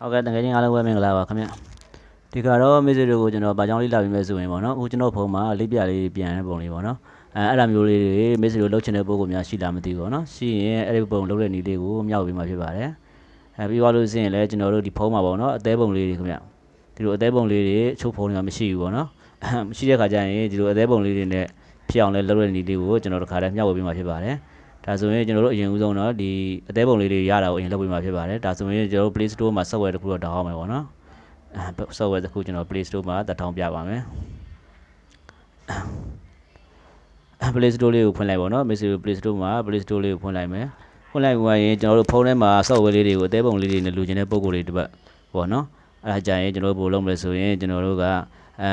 ဟုတ်ကဲ့တကယ်ချင်းအားလုံးပဲမင်္ဂလာပါခင်ဗျဒီကတော့မိစေတို့ကိုကျွန်တော်ဗာကြောင်းလေးလာပြီးမယ်ဆိုရင်ပေါ့နော်အခုကျွန်တော်ဖုန်းမှာလေးပြလေးပြန်တဲ့ပုံလေးပေါ့နော်အဲအဲ့လိုမျိုးလေးတွေမိစေတို့လုပ်ချင်တဲ့ပုံကိုများရှိလားမသိဘူးပေါ့နော်ရှိရင်အဲ့ဒီပုံလုပ်တဲ့နည်းလေးကိုမျှဝေပေးမှာဖြစ်ပါတယ်အဲပြီးသွားလို့ရှိရင်လည်းကျွန်တော်တို့ဒီဖုန်းမှာပေါ့နော်အသေးပုံလေးတွေခင်ဗျဒီလိုအသေးပုံလေးတွေချိုးဖုန်းတွေမှာမရှိဘူးပေါ့နော်မရှိတဲ့ခါကျရင်ဒီလိုအသေးပုံလေးတွေနဲ့ဖြစ်အောင်လဲလုပ်တဲ့နည်းလေးကိုကျွန်တော်တို့ခါတိုင်းမျှဝေပေးမှာဖြစ်ပါတယ်ဒါဆိုရင်ကျွန်တော်တို့အရင်ဦးဆုံးတော့ဒီအသေးပုံလေးတွေရတာကိုအရင်လုပ်ပေးမှာဖြစ်ပါတယ်ဒါဆိုရင်ကျွန်တော်တို့ Play Store မှာ software တစ်ခုတော့ဒေါင်းအောင်မယ်ပေါ့နော်အဲ software တစ်ခုကျွန်တော် Play Store မှာတက်ထောင်းပြပါမယ် Play Store လေးကိုဖွင့်လိုက်ပါတော့ Messenger Play Store မှာ Play Store လေးကိုဖွင့်လိုက်မယ်ဖွင့်လိုက်ဝင်ရင်ကျွန်တော်တို့ဖုန်းထဲမှာ software လေးတွေကိုအသေးပုံလေးတွေနဲ့လူချင်တဲ့ပုံကိုယ်တွေတစ်ပတ်ပေါ့နော်အဲ့ဒါကြရင်ကျွန်တော်တို့ဘယ်လိုလုပ်မလဲဆိုရင်ကျွန်တော်တို့ကအဲ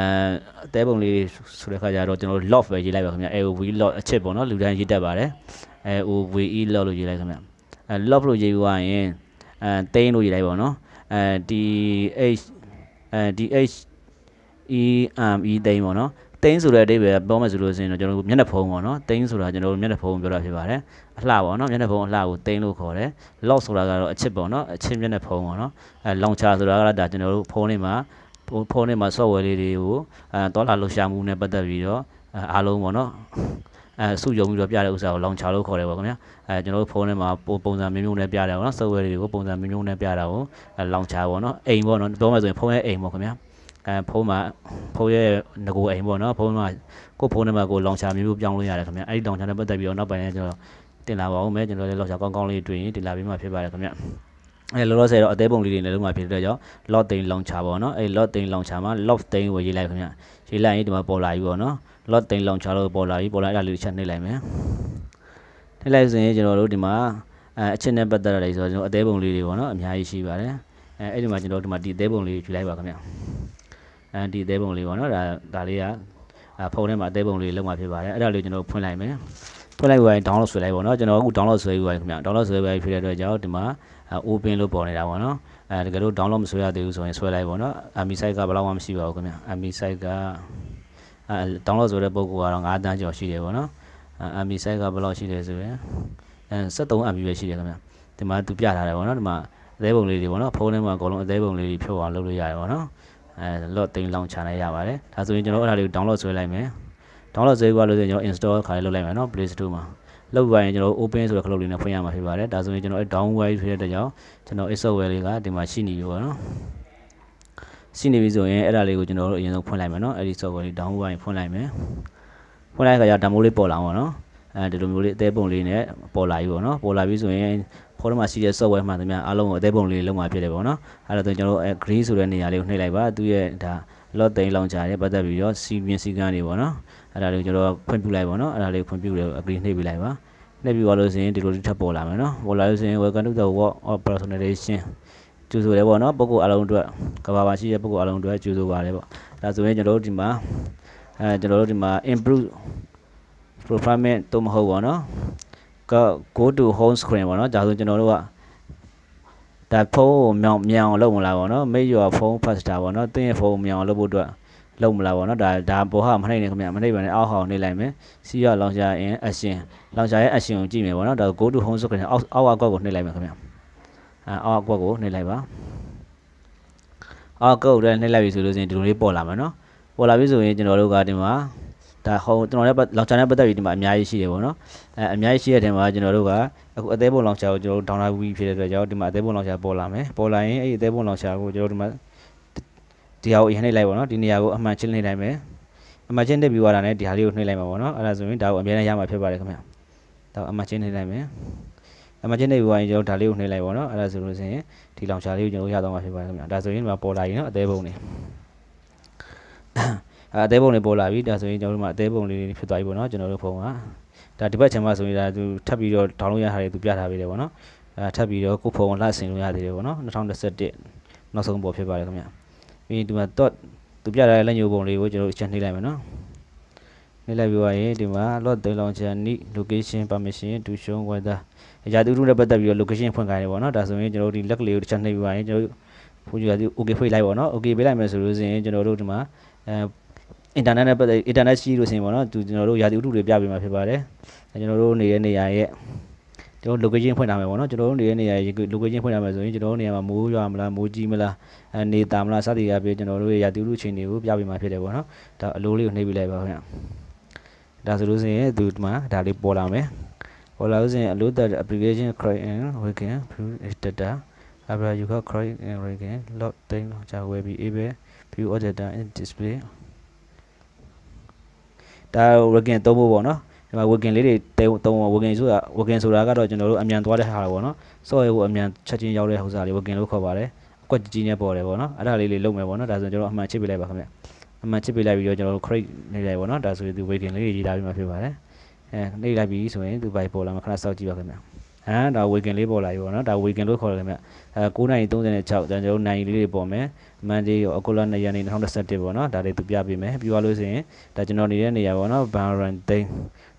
အသေးပုံလေးဆိုတဲ့ခါကျတော့ကျွန်တော်တို့ log ပဲရေးလိုက်ပါခင်ဗျာ LV log အချက်ပေါ့နော်လူတိုင်းရေးတတ်ပါတယ်အဲ OVE log လို့ရေးလိုက်ခင်ဗျအဲ log လို့ရေးပြီးသွားရင်အဲတိန်းလို့ရေးလိုက်ပေါ့နော်အဲ dh အဲ dh eme တိန်းပေါ့နော်တိန်းဆိုတဲ့အဓိပ္ပာယ်ပြောမယ်ဆိုလို့ဆိုရင်တော့ကျွန်တော်တို့မျက်နှာဖုံးပေါ့နော်တိန်းဆိုတာကျွန်တော်တို့မျက်နှာဖုံးပြောတာဖြစ်ပါတယ်အလှပေါ့နော်မျက်နှာဖုံးအလှကိုတိန်းလို့ခေါ်တယ် log ဆိုတာကတော့အချစ်ပေါ့နော်အချစ်မျက်နှာဖုံးပေါ့နော်အဲ launcher ဆိုတာကတော့ဒါကျွန်တော်တို့ဖုန်းလေးမှာဖုန်းထဲမှာ software လေးတွေကိုအဲတော်လာလှူရှာမှုနဲ့ပတ်သက်ပြီးတော့အားလုံးပေါ့နော်အဲစုယုံပြီးတော့ပြတဲ့ဥစ္စာကို launcher လို့ခေါ်တယ်ပေါ့ခင်ဗျာအဲကျွန်တော်တို့ဖုန်းထဲမှာပုံစံမျိုးမျိုးနဲ့ပြတယ်ပေါ့နော် software တွေကိုပုံစံမျိုးမျိုးနဲ့ပြတာကို launcher ပေါ့နော်အိမ်ပေါ့နော်ပြောမှဆိုရင်ဖုန်းရဲ့အိမ်ပေါ့ခင်ဗျာအဲဖုန်းမှာဖုန်းရဲ့ငကိုအိမ်ပေါ့နော်ဖုန်းမှာကိုဖုန်းထဲမှာကို launcher မျိုးမျိုးပြောင်းလို့ရတယ်ခင်ဗျာအဲ့ဒီ launcher နဲ့ပတ်သက်ပြီးတော့နောက်ပိုင်းလည်းကျွန်တော်တင်လာပါအောင်မယ်ကျွန်တော်လည်း launcher ကောင်းကောင်းလေးတွေ့ရင်တင်လာပေးမှဖြစ်ပါတယ်ခင်ဗျာအဲလောလောဆယ်တော့အသေးပုံလေးတွေလည်းလုံးဝဖြစ်တဲ့ကြောင့် lot သိန်း launcher ပေါ့နော်အဲ lot သိန်း launcher မှာ lot သိန်းကိုရေးလိုက်ခင်ဗျာရေးလိုက်ရင်ဒီမှာပေါ်လာပြီပေါ့နော်လော့တိန်လောင်ချာလို့ပေါ်လာပြီပေါ်လာအဲ့ဒါလေးတစ်ချက်နှိပ်လိုက်မယ်နှိပ်လိုက်ဆိုရင်ကျွန်တော်တို့ဒီမှာအဲအချက်နဲ့ပတ်သက်တာတွေဆိုတော့ကျွန်တော်အသေးပုံလေးတွေပေါ့နော်အများကြီးရှိပါတယ်အဲအဲ့ဒီမှာကျွန်တော်ဒီမှာဒီအသေးပုံလေးယူလိုက်ပါခင်ဗျအဲဒီအသေးပုံလေးပေါ့နော်ဒါဒါလေးကဖုန်းထဲမှာအသေးပုံလေးလောက်မှာဖြစ်ပါတယ်အဲ့ဒါလေးကျွန်တော်ဖွင့်လိုက်မယ်ဖွင့်လိုက်ပြီးရင် download ဆွဲလိုက်ပေါ့နော်ကျွန်တော်အခု download ဆွဲပြီးပါတယ်ခင်ဗျ download ဆွဲပြီးဖြစ်တဲ့အတွက်ကြောင့်ဒီမှာ open လို့ပေါ်နေတာပေါ့နော်အဲတကယ်လို့ download မဆွဲရသေးဘူးဆိုရင်ဆွဲလိုက်ပေါ့နော် ami site ကဘယ်လောက်မှမရှိပါဘူးခင်ဗျ ami site ကအဲ download ဆိုတဲ့ပုံကတော့9တန်းကျော်ရှိတယ်ပေါ့နော် MB size ကဘယ်လောက်ရှိတယ်ဆိုရင်အဲ73 MB ပဲရှိတယ်ခင်ဗျဒီမှာသူပြထားတယ်ပေါ့နော်ဒီမှာအသေးပုံလေးတွေပေါ့နော်ဖုန်းထဲမှာအကုန်လုံးအသေးပုံလေးတွေဖြုတ်အောင်လုပ်လို့ရတယ်ပေါ့နော်အဲ lot တင်လောင်းချနိုင်ရပါတယ်ဒါဆိုရင်ကျွန်တော်အဲ့ဒါလေးကို download ဆွဲလိုက်မယ် download ဆွဲသွားလို့ဆိုရင်ကျွန်တော် install ခါလေးလုပ်လိုက်မယ်နော် Play Store မှာလောက်ပါရင်ကျွန်တော် open ဆိုတဲ့ cloud လေးနဲ့ဖွင့်ရမှာဖြစ်ပါတယ်ဒါဆိုရင်ကျွန်တော် downware ဖြစ်တဲ့ကြောင့်ကျွန်တော် software လေးကဒီမှာရှိနေပြီပေါ့နော်ရှိနေပြီဆိုရင်အဲ့ဒါလေးကိုကျွန်တော်တို့အရင်ဆုံးဖွင့်လိုက်မယ်နော်အဲ့ဒီ software လေး download ပိုင်းဖွင့်လိုက်မယ်ဖွင့်လိုက်ခါကျ demo လေးပေါ်လာအောင်နော်အဲဒီလိုမျိုးလေးအသေးပုံလေးနဲ့ပေါ်လာပြီပေါ့နော်ပေါ်လာပြီဆိုရင်ဖော်ထဲမှာရှိတဲ့ software မှသမျှအားလုံးကိုအသေးပုံလေးလုံးမှာဖြစ်တယ်ပေါ့နော်အဲ့ဒါဆိုကျွန်တော်တို့ green ဆိုတဲ့နေရာလေးကိုနှိပ်လိုက်ပါသူရဲ့ဒါ lot သိန်းလောင်ချာတဲ့ပတ်သက်ပြီးတော့စီပြင်းစီကန်းတွေပေါ့နော်အဲ့ဒါလေးကိုကျွန်တော်ဖွင့်ပြလိုက်ပေါ့နော်အဲ့ဒါလေးဖွင့်ပြလို့ green နှိပ်ပြလိုက်ပါနှိပ်ပြသွားလို့ဆိုရင်ဒီလိုတစ်ထပ်ပေါ်လာမယ်နော်ပေါ်လာလို့ဆိုရင် welcome to the world of personalization ကျူဆိုတယ်ပေါ့နော်ပုဂ္ဂိုလ်အလုံးအတွက်ကဘာပါရှိတဲ့ပုဂ္ဂိုလ်အလုံးအတွက်ကျူဆိုပါတယ်ပေါ့ဒါဆိုရင်ကျွန်တော်တို့ဒီမှာအဲကျွန်တော်တို့ဒီမှာ improve performance တော့မဟုတ်ပေါ့နော် go to home screen ပေါ့နော်ဒါဆိုကျွန်တော်တို့ကဒါဖုန်းကိုမြောင်မြောင်လုပ်မလားပေါ့နော် make your phone faster ပေါ့နော်သင်ရဲ့ဖုန်းမြောင်လုပ်ဖို့အတွက်လုပ်မလားပေါ့နော်ဒါဒါဘောဟာမနှိမ့်နေခင်ဗျမနှိမ့်ပါနဲ့အောက်ဟောင်းနေလိုက်မယ်စီရလောင်ချာရင်အရှင်လောင်ချာရဲ့အရှင်ကိုကြည့်မယ်ပေါ့နော်ဒါ go to home screen အောက်အောက်ကောက်ကိုနှိမ့်လိုက်မယ်ခင်ဗျအောက်အကွက်ကိုနှိပ်လိုက်ပါအောက်အကွက်ကိုလည်းနှိပ်လိုက်ပြီဆိုလို့ရှိရင်ဒီလိုလေးပေါ်လာမှာနော်ပေါ်လာပြီဆိုရင်ကျွန်တော်တို့ကဒီမှာဒါဟိုကျွန်တော်လည်းလောက်ချာနဲ့ပတ်သက်ပြီးဒီမှာအများကြီးရှိတယ်ပေါ့နော်အဲအများကြီးရှိတဲ့ထဲမှာကျွန်တော်တို့ကအခုအသေးပုံလောက်ချာကိုကျွန်တော်တို့ဒေါင်းလာပြီးဖြစ်တဲ့အတွက်ကြောင့်ဒီမှာအသေးပုံလောက်ချာပေါ်လာမယ်ပေါ်လာရင်အဲ့ဒီအသေးပုံလောက်ချာကိုကျွန်တော်တို့ဒီမှာဒီဟာကိုအရင်နှိပ်လိုက်ပေါ့နော်ဒီနေရာကိုအမှန်ချင်းနှိပ်လိုက်မယ်အမှန်ချင်းတက်ပြီးသွားတာနဲ့ဒီဟာလေးကိုနှိပ်လိုက်မှာပေါ့နော်အဲ့ဒါဆိုရင်ဒါကိုအများနဲ့ရမှာဖြစ်ပါတယ်ခင်ဗျာဒါကိုအမှန်ချင်းနှိပ်လိုက်မယ် emergency view ရင်ကျွန်တော်ဒါလေးကိုနှိပ်လိုက်ပါတော့အဲ့ဒါဆိုလို့ဆိုရင်ဒီလောင်ချာလေးကိုကျွန်တော်ရသွားမှာဖြစ်ပါတယ်ခင်ဗျာဒါဆိုရင်ဒီမှာပေါ်လာရင်တော့အသေးပုံနေအဲအသေးပုံတွေပေါ်လာပြီဒါဆိုရင်ကျွန်တော်တို့မှာအသေးပုံလေးတွေဖြစ်သွားပြီပေါ့နော်ကျွန်တော်တို့ဖုန်းကဒါဒီဘက်ချမ်းမှာဆိုရင်ဒါသူထပ်ပြီးတော့ download ရတာတွေသူပြထားပေးတယ်ပေါ့နော်အဲထပ်ပြီးတော့ကိုဖုန်းကလှဆင်လို့ရသေးတယ်ပေါ့နော်2021နောက်ဆုံးပေါ်ဖြစ်ပါတယ်ခင်ဗျာပြီးရင်ဒီမှာတော့သူပြထားတဲ့လက်ညှိုးပုံလေးကိုကျွန်တော်တို့အချက်နှိပ်လိုက်မယ်နော်လေးလိုက်ပြောရရင်ဒီမှာ lot သိလောင်ချန်နိ location permission to show weather အရာသူတို့နဲ့ပတ်သက်ပြီးတော့ location ဖွင့်ခိုင်းတယ်ပေါ့နော်ဒါဆိုရင်ကျွန်တော်တို့ဒီလက်ကလေးကိုတစ်ချက်နှိပ်ပြပါရင်ကျွန်တော်တို့ဖုန်းကြည့်ရသူ okay ဖိတ်လိုက်ပေါ့နော် okay ပေးလိုက်မယ်ဆိုလို့ဆိုရင်ကျွန်တော်တို့ဒီမှာအဲ internet နဲ့ပတ်သက် internet ရှိလို့ဆိုရင်ပေါ့နော်သူကျွန်တော်တို့ရာသီဥတုတွေပြပေးမှာဖြစ်ပါတယ်ကျွန်တော်တို့နေတဲ့နေရာရဲ့ကျွန်တော် location ဖွင့်ထားမယ်ပေါ့နော်ကျွန်တော်တို့နေတဲ့နေရာရဲ့ location ဖွင့်ထားမယ်ဆိုရင်ကျွန်တော်တို့နေရာမှာမိုးရွာမလားမိုးကြီးမလားအဲနေတာမလားစသည်အပြင်ကျွန်တော်တို့ရဲ့ရာသီဥတုအခြေအနေကိုပြပေးမှာဖြစ်တယ်ပေါ့နော်ဒါအလိုလေးကိုနှိပ်ပြလိုက်ပါခင်ဗျာဒါဆိုလို့ဆိုရင်သူဒီမှာဒါလေးပေါ်လာမယ်ပေါ်လာလို့ဆိုရင် allow that application create and we can view data after you can create and we can log thing ကြာဝယ်ပြီး able view all data in display ဒါ working သုံးဖို့ပေါ့နော်ဒီမှာ working လေးတွေတဲသုံးဖို့ working ဆိုတာ working ဆိုတာကတော့ကျွန်တော်တို့အမြန်သွားတဲ့ဟာပေါ့နော် software ကိုအမြန်ချက်ချင်းရောက်တဲ့ဥစ္စာလေး working လို့ခေါ်ပါတယ်အကွက်ကြီးကြီးနဲ့ပေါ်တယ်ပေါ့နော်အဲ့ဒါလေးလေးလုပ်မယ်ပေါ့နော်ဒါဆိုကျွန်တော်အမှန်ချိန်ပြလိုက်ပါခင်ဗျအမှန်ချစ်ပေးလိုက်ပြီးတော့ကျွန်တော်တို့ create နေလိုက်ပါတော့ဒါဆိုရင်သူ waking လေးတွေရေးထားပြီးမှဖြစ်ပါတယ်အဲနေလိုက်ပြီးဆိုရင်သူ byte ပေါ်လာမှာခဏစောင့်ကြည့်ပါခင်ဗျာဟမ်ဒါ waking လေးပေါ်လာပြီပေါ့နော်ဒါ waking လို့ခေါ်တယ်ခင်ဗျအဲ9:36ကျွန်တော်တို့နိုင်လေးတွေပေါ်မယ် Monday ရော October 2ရက်နေ့2021ပေါ့နော်ဒါတွေသူပြပေးမယ်ပြီးသွားလို့ဆိုရင်ဒါကျွန်တော်နေတဲ့နေရာပေါ့နော် Baron Dane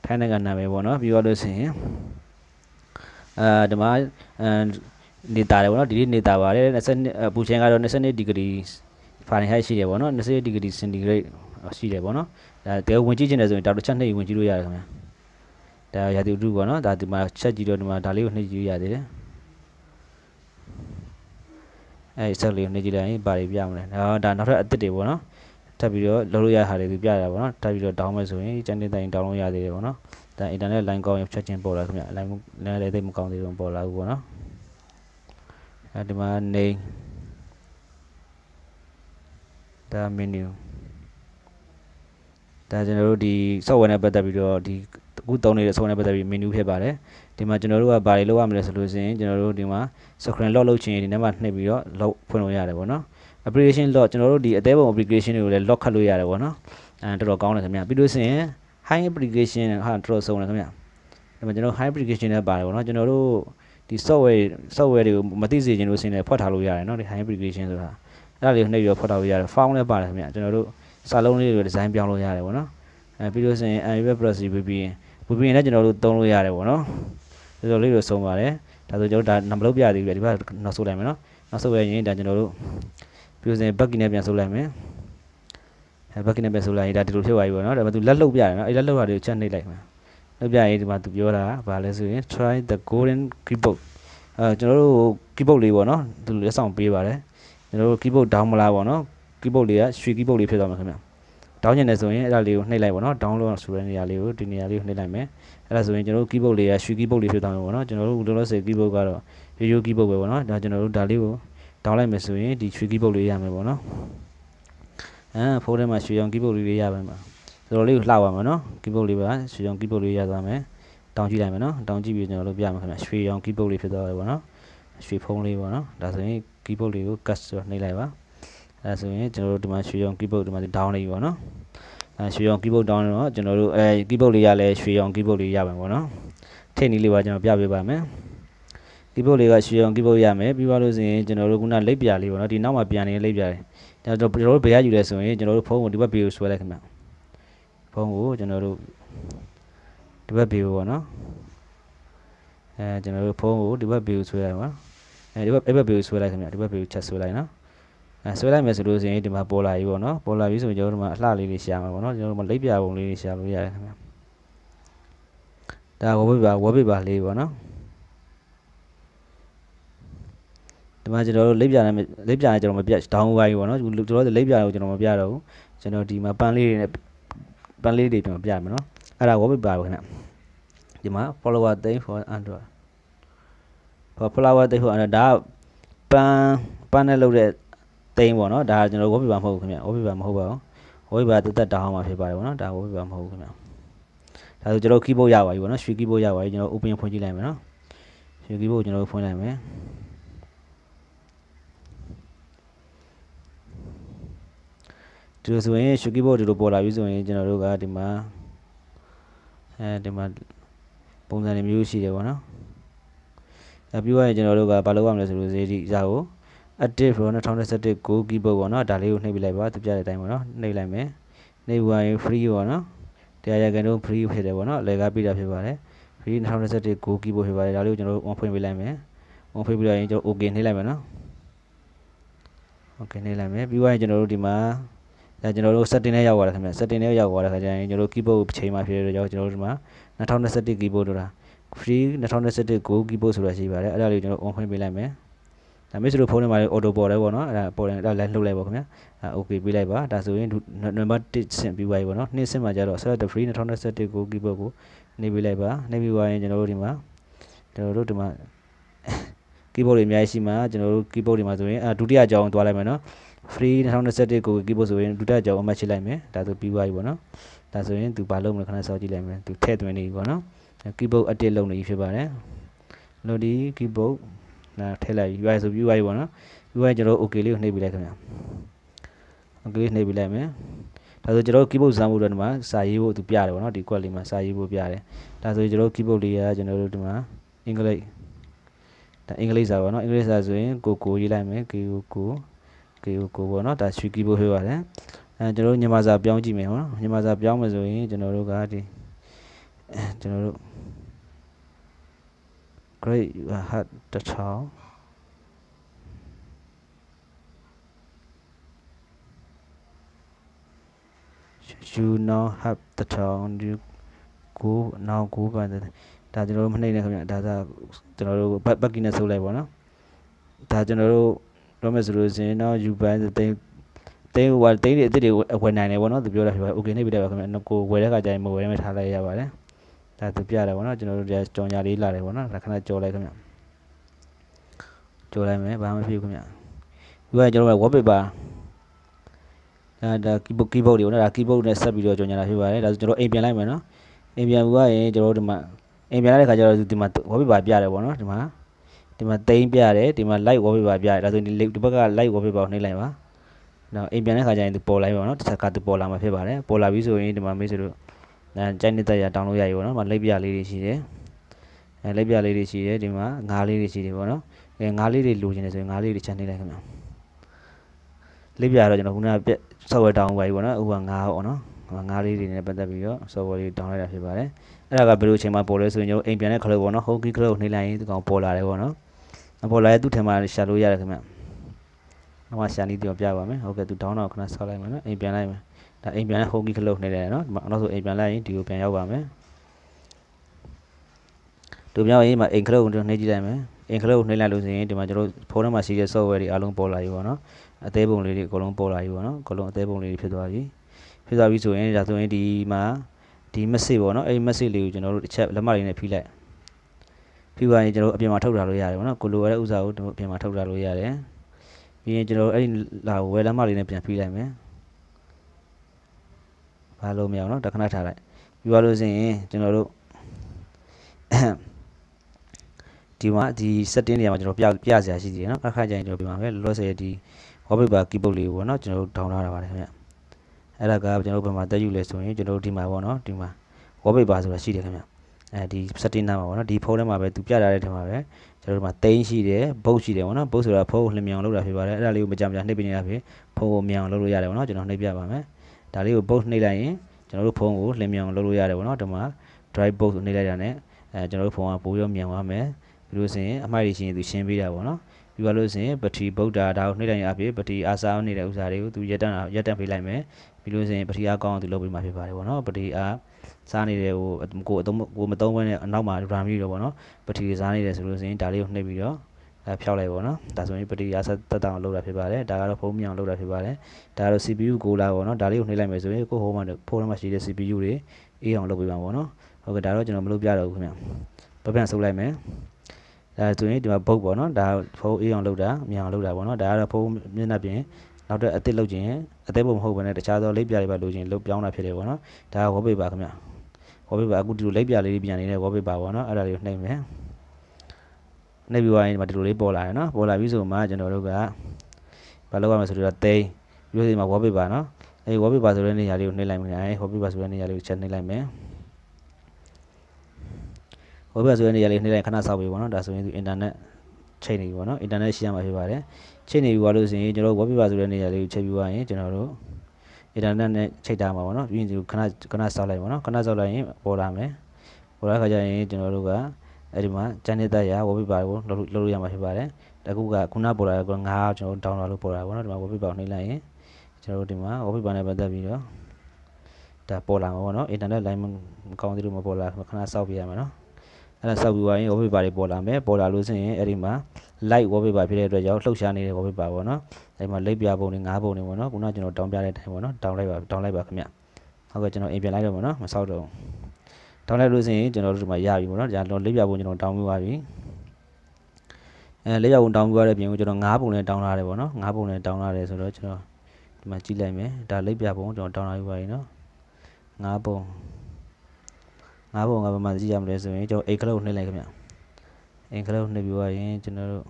ထိုင်းနိုင်ငံနာမည်ပေါ့နော်ပြီးသွားလို့ဆိုရင်အာဒီမှာနေတာတယ်ပေါ့နော်ဒီနေ့နေတာပါတယ်20ပူချိန်ကတော့22ဒီဂရီ Fahrenheit ရှိတယ်ပေါ့နော်20 degree centigrade ရှိတယ်ပေါ့နော်ဒါတကယ်ဝင်ကြည့်ချင်တယ်ဆိုရင်ဒါတစ်ချက်နှိပ်ဝင်ကြည့်လို့ရတယ်ခင်ဗျာဒါရာသီဥတုပေါ့နော်ဒါဒီမှာချက်ကြည့်တော့ဒီမှာဒါလေးကိုနှိပ်ကြည့်ရသေးတယ်အဲဒီဆက်လေးကိုနှိပ်ကြည့်လိုက်ရင်ဘာတွေပြမလဲဒါဒါနောက်ထပ်အသစ်တွေပေါ့နော်ထပ်ပြီးတော့လုပ်လို့ရတာတွေပြရတာပေါ့နော်ထပ်ပြီးတော့ down မယ်ဆိုရင်ကျန်တဲ့တိုင် down လုပ်ရသေးတယ်ပေါ့နော်ဒါ internet line ကောင်းရင်ချက်ချင်းပေါ်လာခင်ဗျ line line လည်းသိမကောင်းသေးဘူးပေါ်လာဘူးပေါ့နော်အဲဒီမှာ name ဒါ menu ဒါကျွန်တော်တို့ဒီ software နဲ့ပတ်သက်ပြီးတော့ဒီအခုသုံးနေတဲ့ software နဲ့ပတ်သက်ပြီး menu ဖြစ်ပါတယ်ဒီမှာကျွန်တော်တို့ကဘာတွေလုပ်ရမလဲဆိုလို့ရှိရင်ကျွန်တော်တို့ဒီမှာ screen lock လုပ်ချင်ရင်ဒီထဲမှာနှိပ်ပြီးတော့ lock ဖွင့်လို့ရတယ်ပေါ့နော် application lock ကျွန်တော်တို့ဒီအသေးပုံ application တွေကိုလည်း lock ခတ်လို့ရတယ်ပေါ့နော်အဲတော်တော်ကောင်းတယ်ခင်ဗျပြီးလို့ရှိရင် high application ဟာတော်တော်စုံတယ်ခင်ဗျဒါမှကျွန်တော် high application နဲ့ပါတယ်ပေါ့နော်ကျွန်တော်တို့ဒီ software software တွေကိုမသိစေချင်လို့ဆင်းလဲဖွက်ထားလို့ရတယ်เนาะဒီ high application ဆိုတာအဲ့ဒါလေးနှိပ်ပြီးတော့ဖော်ထုတ်လို့ရတယ် font လည်းပါတယ်ခင်ဗျကျွန်တော်တို့စာလုံးလေးတွေဒီဇိုင်းပြောင်းလို့ရတယ်ပေါ့နော်အဲပြီးလို့ဆိုရင် Adobe Premiere VPN VPN နဲ့ကျွန်တော်တို့သုံးလို့ရတယ်ပေါ့နော်တော်တော်လေးတော့ဆုံးပါတယ်ဒါဆိုကျွန်တော်တို့ဒါနံပါတ်ပြသေးပြီဒီဘက်နောက်ဆုတ်လိုက်မယ်နော်နောက်ဆုတ်ရရင်ဒါကျွန်တော်တို့ပြီးလို့ဆိုရင် back နဲ့ပြန်ဆုတ်လိုက်မယ်အဲ back နဲ့ပြန်ဆုတ်လိုက်ရင်ဒါဒီလိုဖြစ်သွားပြီပေါ့နော်ဒါပေမဲ့သူလက်လှုပ်ပြတယ်နော်အဲလက်လှုပ်တာတွေကိုချက်နှိပ်လိုက်မယ်လောက်ပြရင်ဒီမှာသူပြောတာဗာလဲဆိုရင် try the golden keyboard အဲကျွန်တော်တို့ keyboard လေးပေါ့နော်သူလက်ဆောင်ပေးပါတယ်ကျွန်တော်တို့ keyboard down မလားပေါ့နော် keyboard လေးကရွှေ keyboard လေးဖြစ်သွားမှာခင်ဗျဒေါင်းညင်နေဆိုရင်အဲ့ဒါလေးကိုနှိပ်လိုက်ပါတော့ download ဆိုတဲ့နေရာလေးကိုဒီနေရာလေးကိုနှိပ်လိုက်မယ်အဲ့ဒါဆိုရင်ကျွန်တော်တို့ keyboard လေးကရွှေ keyboard လေးဖြစ်သွားမှာပေါ့နော်ကျွန်တော်တို့လောလောဆယ် keyboard ကတော့ရိုးရိုး keyboard ပဲပေါ့နော်ဒါကျွန်တော်တို့ဒါလေးကို down လိုက်မယ်ဆိုရင်ဒီရွှေ keyboard လေးရမယ်ပေါ့နော်အဲဖုန်းထဲမှာရွှေရောင် keyboard လေးလေးရပါမှာဆိုတော့လေးကိုလှောက်ပါမယ်နော် keyboard လေးပါရွှေရောင် keyboard လေးရသွားမယ်တောင်းကြည့်လိုက်မယ်နော်တောင်းကြည့်ပြီးကျွန်တော်တို့ပြမှာခင်ဗျရွှေရောင် keyboard လေးဖြစ်သွားတယ်ပေါ့နော်ရွှေဖုံးလေးပေါ့နော်ဒါဆိုရင် keyboard လေးကို cut ဆိုနှိပ်လိုက်ပါအဲဆိုရင်ကျွန်တော်တို့ဒီမှာရွှေရောင် keyboard ဒီမှာ down လေးပေါ့နော်အဲရွှေရောင် keyboard down တော့ကျွန်တော်တို့အဲ keyboard လေးရလဲရွှေရောင် keyboard လေးရပါမယ်ပေါ့နော်ထိပ်နည်းလေးပါကျွန်တော်ပြပေးပါမယ် keyboard လေးကရွှေရောင် keyboard ရမယ်ပြီးပါလို့ဆိုရင်ကျွန်တော်တို့ခုနလိပ်ပြာလေးပေါ့နော်ဒီနောက်မှာပြန်နေတဲ့လိပ်ပြာလေးကျွန်တော်တို့ဘယ်ရယူလဲဆိုရင်ကျွန်တော်တို့ဖုန်းကိုဒီဘက်ဘေးကိုဆွဲလိုက်ခင်ဗျဖုန်းကိုကျွန်တော်တို့ဒီဘက်ဘေးကိုပေါ့နော်အဲကျွန်တော်တို့ဖုန်းကိုဒီဘက်ဘေးကိုဆွဲလိုက်ပါအဲဒီဘက်အဲ့ဘက်ဘေကိုဆွဲလိုက်ခင်ဗျာဒီဘက်ဘေကိုချက်ဆွဲလိုက်နော်အဲဆွဲလိုက်မယ်ဆိုလို့ဆိုရင်ဒီမှာပေါ်လာပြီပေါ့နော်ပေါ်လာပြီဆိုရင်ကျွန်တော်တို့မှာအလှလေးလေးရှာမှာပေါ့နော်ကျွန်တော်တို့မှာလိပ်ပြပုံလေးလေးရှာလို့ရတယ်ခင်ဗျာဒါဝဘပါဝဘပါလေးပေါ့နော်ဒီမှာကျွန်တော်တို့လိပ်ပြနဲ့လိပ်ပြနဲ့ကျွန်တော်မပြဒေါင်းဝိုင်းပေါ့နော်ကျွန်တော်တို့လိပ်ပြကိုကျွန်တော်မပြတော့ဘူးကျွန်တော်ဒီမှာပန်းလေးတွေနဲ့ပန်းလေးတွေကျွန်တော်ပြမယ်နော်အဲ့ဒါဝဘပါပေါ့ခင်ဗျာဒီမှာ follower 30 for android flower တိတ်ဟုတ်အဲ့ဒါကပန်းပန်းနဲ့လုပ်တဲ့တိမ်ပေါ့နော်ဒါကျွန်တော်ဝေါ်ပေပါမဟုတ်ဘူးခင်ဗျာဝေါ်ပေပါမဟုတ်ပါဘူးဝေါ်ပေပါတက်တက်တောင်းအောင်မှာဖြစ်ပါတယ်ပေါ့နော်ဒါဝေါ်ပေပါမဟုတ်ဘူးခင်ဗျာဒါဆိုကျွန်တော် keyboard ရပါပြီပေါ့နော်ရွှေ keyboard ရပါပြီကျွန်တော် open ဖွင့်ကြည့်လိုက်မယ်နော်ရွှေ keyboard ကိုကျွန်တော်ဖွင့်လိုက်မယ်ဒီလိုဆိုရင်ရွှေ keyboard ဒီလိုပေါ်လာပြီဆိုရင်ကျွန်တော်တို့ကဒီမှာအဲဒီမှာပုံစံတွေမျိုးရှိတယ်ပေါ့နော်ပြီးတော့ကျွန်တော်တို့ကဘာလုပ်ရမလဲဆိုလို့ဒီဇာကို active pro 2021 go keyboard ပေါ့နော်ဒါလေးကိုနှိပ်ပြလိုက်ပါသူပြတဲ့အတိုင်းပေါ့နော်နှိပ်လိုက်မယ်နှိပ်ဝင် free ပေါ့နော်တရားရကန်တော့ free ဖြစ်တယ်ပေါ့နော်လေကားပြတာဖြစ်ပါတယ် free 2021 go keyboard ဖြစ်ပါတယ်ဒါလေးကိုကျွန်တော်တို့ on ဖွင့်ပေးလိုက်မယ် on ဖွင့်ပြီးတော့ရင်ကျွန်တော် okay နှိပ်လိုက်မယ်နော် okay နှိပ်လိုက်မယ်ပြီးတော့ရင်ကျွန်တော်တို့ဒီမှာဒါကျွန်တော်တို့ setting နဲ့ရောက်သွားတယ်ခင်ဗျ setting နဲ့ရောက်သွားတဲ့ခါကျရင်ကျွန်တော်တို့ keyboard ကိုချိန်မှဖြစ်ရတော့ကျွန်တော်တို့ဒီမှာ2021 keyboard တို့လား free 2021 go keyboard ဆိုတာရှိပါတယ်အဲ့ဒါလေးကျွန်တော် on ခွင့်ပေးလိုက်မယ်ဒါမျိုးဆိုလို့ဖုန်းထဲမှာ auto ပေါ်တယ်ပေါ့နော်အဲ့ဒါပေါ်တယ်အဲ့ဒါလည်းလှုပ်လိုက်ပါခင်ဗျာအဲ okay ပေးလိုက်ပါဒါဆိုရင် number 1ဆင့်ပြီးသွားပြီပေါ့နော်နှစ်ဆင့်မှာကျတော့ select the free 2021 go keyboard ကိုနေပေးလိုက်ပါနေပြီးသွားရင်ကျွန်တော်တို့ဒီမှာကျွန်တော်တို့ဒီမှာ keyboard တွေအများကြီးရှိမှာကျွန်တော်တို့ keyboard တွေမှာဆိုရင်အဲဒုတိယအကြောင်းသွားလိုက်မယ်နော် free 2021ကို keyboard ဆိုရင်ဒုတိယအကြောင်းအမှတ်ချလိုက်မယ်ဒါဆိုပြီးသွားပြီပေါ့နော်ဒါဆိုရင်သူဘာလုပ်မလဲခဏစောင့်ကြည့်လိုက်မယ်သူထည့်သွင်းနေပြီပေါ့နော် keyboard အတစ်လုံးနေဖြစ်ပါတယ်လို့ဒီ keyboard နာထည့်လိုက် UI ဆို UI ပေါ့နော် UI ကျွန်တော် okay လေးကိုနှိပ်ပြလိုက်ခင်ဗျ okay နှိပ်ပြလိုက်မယ်ဒါဆိုကျွန်တော် keyboard စမ်းဖို့အတွက်ဒီမှာစာရေးဖို့သူပြတယ်ပေါ့နော်ဒီ quad လေးမှာစာရေးဖို့ပြတယ်ဒါဆိုကျွန်တော် keyboard လေးကကျွန်တော်တို့ဒီမှာအင်္ဂလိပ်ဒါအင်္ဂလိပ်စာပေါ့နော်အင်္ဂလိပ်စာဆိုရင်ကိုကိုရေးလိုက်မယ် KO ကို KO ကိုပေါ့နော်ဒါ shui keyboard ဖြစ်ပါတယ်အဲကျွန်တော်တို့ညမစာပြောင်းကြည့်မယ်ပေါ့နော်ညမစာပြောင်းမယ်ဆိုရင်ကျွန်တော်တို့ကဒီကျွန်တော်တို့ grade you had 1000ယူနောဟပ်တထောင်ဒီကိုနောင်ကိုပါဒါကျွန်တော်တို့မနှိမ့်နဲ့ခင်ဗျဒါသာကျွန်တော်တို့ဘက်ဘက်ကင်းနဲ့ဆုပ်လိုက်ပါနော်ဒါကျွန်တော်တို့တော့မယ်ဆိုလို့ရှင်တော့ယူပန်းသိန်းသိန်းဟိုကသိန်းတွေအစ်စ်တွေဝယ်နိုင်တယ်ပေါ့နော်သူပြောတာဖြစ်ပါโอเคနှိပ်ပြလိုက်ပါခင်ဗျကိုဝယ်တဲ့ခါကျရင်မဝယ်မဲထားလိုက်ရပါတယ်ဒါသူပြတယ်ဗောနော်ကျွန်တော်တို့ကြော်ညာလေးလာတယ်ဗောနော်ဒါခဏကြော်လိုက်ခင်ဗျကြော်လိုက်မယ်ဘာမှမဖြစ်ခင်ဗျဒီကကျွန်တော်က wallpaper ဒါဒါ keyboard keyboard တွေဗောနော်ဒါ keyboard နဲ့ဆက်ပြီးတော့ကြော်ညာတာဖြစ်ပါတယ်ဒါဆိုကျွန်တော်အိမ်ပြန်လိုက်မယ်နော်အိမ်ပြန်ဘူးကရင်ကျွန်တော်တို့ဒီမှာအိမ်ပြန်လိုက်တဲ့ခါကျတော့ဒီမှာ wallpaper ပြတယ်ဗောနော်ဒီမှာဒီမှာတိမ့်ပြတယ်ဒီမှာ light wallpaper ပြတယ်ဒါဆိုဒီဒီဘက်က light wallpaper နှိပ်လိုက်ပါနော်အိမ်ပြန်တဲ့ခါကျရင်သူပေါ်လိုက်ပါတော့တစ်ခါသူပေါ်လာမှာဖြစ်ပါတယ်ပေါ်လာပြီဆိုရင်ဒီမှာမိတ်ဆွေတို့အဲကြိုက်နေတဲ့ရဒေါင်းလုပ်ရရေပေါ့နော်ဒီမှာလိပ်ပြလေးတွေရှိတယ်အဲလိပ်ပြလေးတွေရှိတယ်ဒီမှာငါးလေးတွေရှိတယ်ပေါ့နော်အဲငါးလေးတွေလိုချင်တယ်ဆိုရင်ငါးလေးတွေချန်နေလိုက်ခင်ဗျလိပ်ပြတော့ကျွန်တော်ခုနက software down ပါပြီပေါ့နော်ဥပမာငါးပေါ့နော်ငါးလေးတွေနဲ့ပတ်သက်ပြီးတော့ software လေး down လိုက်တာဖြစ်ပါတယ်အဲ့ဒါကဘယ်လိုအချိန်မှပေါ်လဲဆိုရင်ကျွန်တော်အိမ်ပြန်တဲ့ cloud ပေါ့နော် home key cloud နှိမ့်လိုက်ရင်ဒီကောင်ပေါ်လာတယ်ပေါ့နော်ပေါ်လာရင်သူ့ထံမှာရှာလို့ရတယ်ခင်ဗျနောက်မှရှာနေပြီးတော့ပြပါမယ်ဟုတ်ကဲ့သူ down တော့ခဏဆောက်လိုက်မယ်နော်အိမ်ပြန်လိုက်မယ်ဒါအိမ်ပြန်လဲ home key ခလုတ်နေတယ်နော်ဒီမှာနောက်ဆိုအိမ်ပြန်လိုက်ရင်ဒီကိုပြန်ရောက်ပါမယ်တို့မြောက်ရင်မှာအိမ်ခလုတ်ကိုနှိပ်ကြည့်လိုက်မယ်အိမ်ခလုတ်ကိုနှိပ်လိုက်လို့ဆိုရင်ဒီမှာကျွန်တော်ဖုန်းထဲမှာရှိတဲ့ software တွေအားလုံးပေါ်လာပြီပေါ့နော်အသေးပုံလေးတွေအကုန်လုံးပေါ်လာပြီပေါ့နော်အကုန်လုံးအသေးပုံလေးတွေဖြစ်သွားပြီဖြစ်သွားပြီဆိုရင်ဒါဆိုရင်ဒီမှာဒီ message ပေါ့နော်အဲ့ဒီ message လေးကိုကျွန်တော်တို့တစ်ချက်လက်မလေးနဲ့ဖိလိုက်ဖိပါရင်ကျွန်တော်တို့အပြင်မှာထုတ်ထားလို့ရတယ်ပေါ့နော်ကိုလိုရတဲ့ဥစ္စာကိုတို့အပြင်မှာထုတ်ထားလို့ရတယ်ပြီးရင်ကျွန်တော်တို့အဲ့ဒီလာဝယ်လက်မလေးနဲ့ပြန်ဖိလိုက်မယ်ဘာလို့မရအောင်เนาะတခဏထားလိုက်ပြီးသွားလို့ဆိုရင်ကျွန်တော်တို့ဒီမှာဒီ setting နေရာမှာကျွန်တော်ပြပြစရာရှိသေးတယ်เนาะအခါကျရင်ကျွန်တော်ပြမှာပဲလောလောဆယ်ဒီ wallpaper keyboard လေးပေါ့เนาะကျွန်တော်တို့ down ထားတာပါတယ်ခင်ဗျအဲ့ဒါကကျွန်တော်တို့ဘယ်မှာတက်ယူလဲဆိုရင်ကျွန်တော်တို့ဒီမှာပေါ့เนาะဒီမှာ wallpaper ဆိုတာရှိတယ်ခင်ဗျအဲဒီ setting နားမှာပေါ့เนาะဒီဖုန်းထဲမှာပဲသူပြထားတဲ့ထဲမှာပဲကျွန်တော်တို့မှာတိန်းရှိတယ်ဘုတ်ရှိတယ်ပေါ့เนาะဘုတ်ဆိုတာဖုန်းကိုလျှင်မြောင်လုပ်တာဖြစ်ပါတယ်အဲ့ဒါလေးကိုမကြမ်းကြနှိပ်ပြနေတာဖြစ်ဖုန်းကိုမြောင်လုပ်လို့ရတယ်ပေါ့เนาะကျွန်တော်နှိပ်ပြပါမယ်ဒါလေးကို box နှိပ်လိုက်ရင်ကျွန်တော်တို့ဖုန်းကိုလင်းမြောင်လုပ်လို့ရတယ်ပေါ့နော်ဒီမှာ drive box နှိပ်လိုက်တာနဲ့အဲကျွန်တော်တို့ဖုန်းကပိုးရောမြန်သွားမယ်ပြီးလို့ဆိုရင်အမိုက်တွေရှင်သူရှင်းပေးတာပေါ့နော်ပြီးပါလို့ဆိုရင်ဘက်ထရီပုတ်တာဒါကိုနှိမ့်တိုင်းအဖြစ်ဘက်ထရီအားစားနေတဲ့ဥစ္စာတွေကိုသူရက်တန်ရက်တန်ပေးလိုက်မယ်ပြီးလို့ဆိုရင်ဘက်ထရီအားကောင်းအောင်သူလုပ်ပေးမှာဖြစ်ပါတယ်ပေါ့နော်ဘက်ထရီအားစားနေတဲ့ဟိုကိုအသုံးကိုမသုံးဘဲနဲ့အနောက်မှာဒရာမီတော့ပေါ့နော်ဘက်ထရီစားနေတယ်ဆိုလို့ဆိုရင်ဒါလေးကိုနှိမ့်ပြီးတော့အဲဖြောက်လိုက်ပေါ့နော်ဒါဆိုရင်ပတိရာဆက်တက်တောင်လောက်တာဖြစ်ပါတယ်ဒါကတော့ဖုံးမြောင်လောက်တာဖြစ်ပါတယ်ဒါကတော့ CPU ကိုလာပေါ့နော်ဒါလေးကိုနှိမ့်လိုက်မယ်ဆိုရင်ကိုဟိုးမှာဖိုးထဲမှာရှိတဲ့ CPU တွေအေးအောင်လုပ်ပေးပါပေါ့နော်ဟုတ်ကဲ့ဒါတော့ကျွန်တော်မလုပ်ပြတော့ဘူးခင်ဗျပပန့်ဆုပ်လိုက်မယ်ဒါဆိုရင်ဒီမှာဘုတ်ပေါ့နော်ဒါဖုံးအေးအောင်လုပ်တာမြောင်အောင်လုပ်တာပေါ့နော်ဒါကတော့ဖုံးမျက်နှာပြင်နောက်တော့အသစ်လုပ်ခြင်းအသစ်ပုံမဟုတ်ဘဲနဲ့တခြားသောလိပ်ပြတွေပါလိုချင်လုတ်ပြောင်းတာဖြစ်တယ်ပေါ့နော်ဒါက wallpaper ခင်ဗျ wallpaper အခုဒီလိုလိပ်ပြလေးတွေပြန်နေတဲ့ wallpaper ပေါ့နော်အဲ့ဒါလေးကိုနှိမ့်မယ် net viewer ရင်ဒီမှာဒီလိုလေးပေါ်လာတယ်နော်ပေါ်လာပြီဆိုမှကျွန်တော်တို့ကဘာလုပ်ရမလဲဆိုတော့သိမ်းပြီးတော့ဒီမှာ wallpaper နော်အဲဒီ wallpaper ဆိုတဲ့နေရာလေးကိုနှိပ်လိုက်မယ်အဲ wallpaper ဆိုတဲ့နေရာလေးကိုချက်နှိပ်လိုက်မယ် wallpaper ဆိုတဲ့နေရာလေးနှိပ်လိုက်ခဏစောက်ပေးပါနော်ဒါဆိုရင်သူ internet ချိန်နေပြီပေါ့နော် internet ရှိရမှာဖြစ်ပါတယ်ချိန်နေပြီပါလို့ဆိုရင်ကျွန်တော် wallpaper ဆိုတဲ့နေရာလေးကိုချိန်ပြီးသွားရင်ကျွန်တော်တို့ internet နဲ့ချိန်ထားမှာပေါ့နော်ပြီးရင်ဒီခဏခဏစောက်လိုက်ပါနော်ခဏစောက်လိုက်ရင်ပေါ်လာမယ်ပေါ်လာခါကျရင်ကျွန်တော်တို့ကအဲ့ဒီမှာကျန်နေတဲ့ရာ wallpaper ကိုလုပ်လို့ရမှာဖြစ်ပါတယ်တကူကခုနပေါ်လာတဲ့ကငါးကျွန်တော်တို့ download လုပ်ပေါ်လာပါတော့ဒီမှာ wallpaper ကိုနှိပ်လိုက်ရင်ကျွန်တော်တို့ဒီမှာ wallpaper နဲ့ပတ်သက်ပြီးတော့ဒါပေါ်လာမှာပေါ့နော် internet line မကောင်းသေးလို့မပေါ်လာခဏစောက်ပြရမှာနော်အဲ့ဒါစောက်ပြီးသွားရင် wallpaper တွေပေါ်လာမယ်ပေါ်လာလို့ဆိုရင်အဲ့ဒီမှာ light wallpaper ဖြစ်တဲ့အတွက်ကြောင့်လှုပ်ရှားနေတဲ့ wallpaper ပေါ့နော်အဲ့ဒီမှာလိပ်ပြပုံတွေငါးပုံတွေပေါ့နော်ခုနကျွန်တော်တောင်းပြတဲ့အတိုင်းပေါ့နော်တောင်းလိုက်ပါတောင်းလိုက်ပါခင်ဗျဟုတ်ကဲ့ကျွန်တော်အိမ်ပြန်လိုက်တော့ပေါ့နော်မစောက်တော့ဘူးတောင်းလိုက်လို့ဆိုရင်ကျွန်တော်တို့ဒီမှာရပြီပေါ့နော်ဒါကျွန်တော်လေးပြပုံကျွန်တော်တောင်းပြီးသွားပြီအဲလေးပြပုံတောင်းပြီးသွားတဲ့ပြင်ကိုကျွန်တော်၅ပုံနဲ့တောင်းထားတယ်ပေါ့နော်၅ပုံနဲ့တောင်းထားတယ်ဆိုတော့ကျွန်တော်ဒီမှာကြည့်လိုက်မယ်ဒါလေးပြပုံကျွန်တော်တောင်းထားပြီးသွားပြီနော်၅ပုံ၅ပုံကဘာမှကြည့်ရမလဲဆိုရင်ကျွန်တော်အိတ်ကလုတ်နှိမ့်လိုက်ခင်ဗျအိတ်ကလုတ်နှိမ့်ပြီးသွားရင်ကျွန်တော်တို့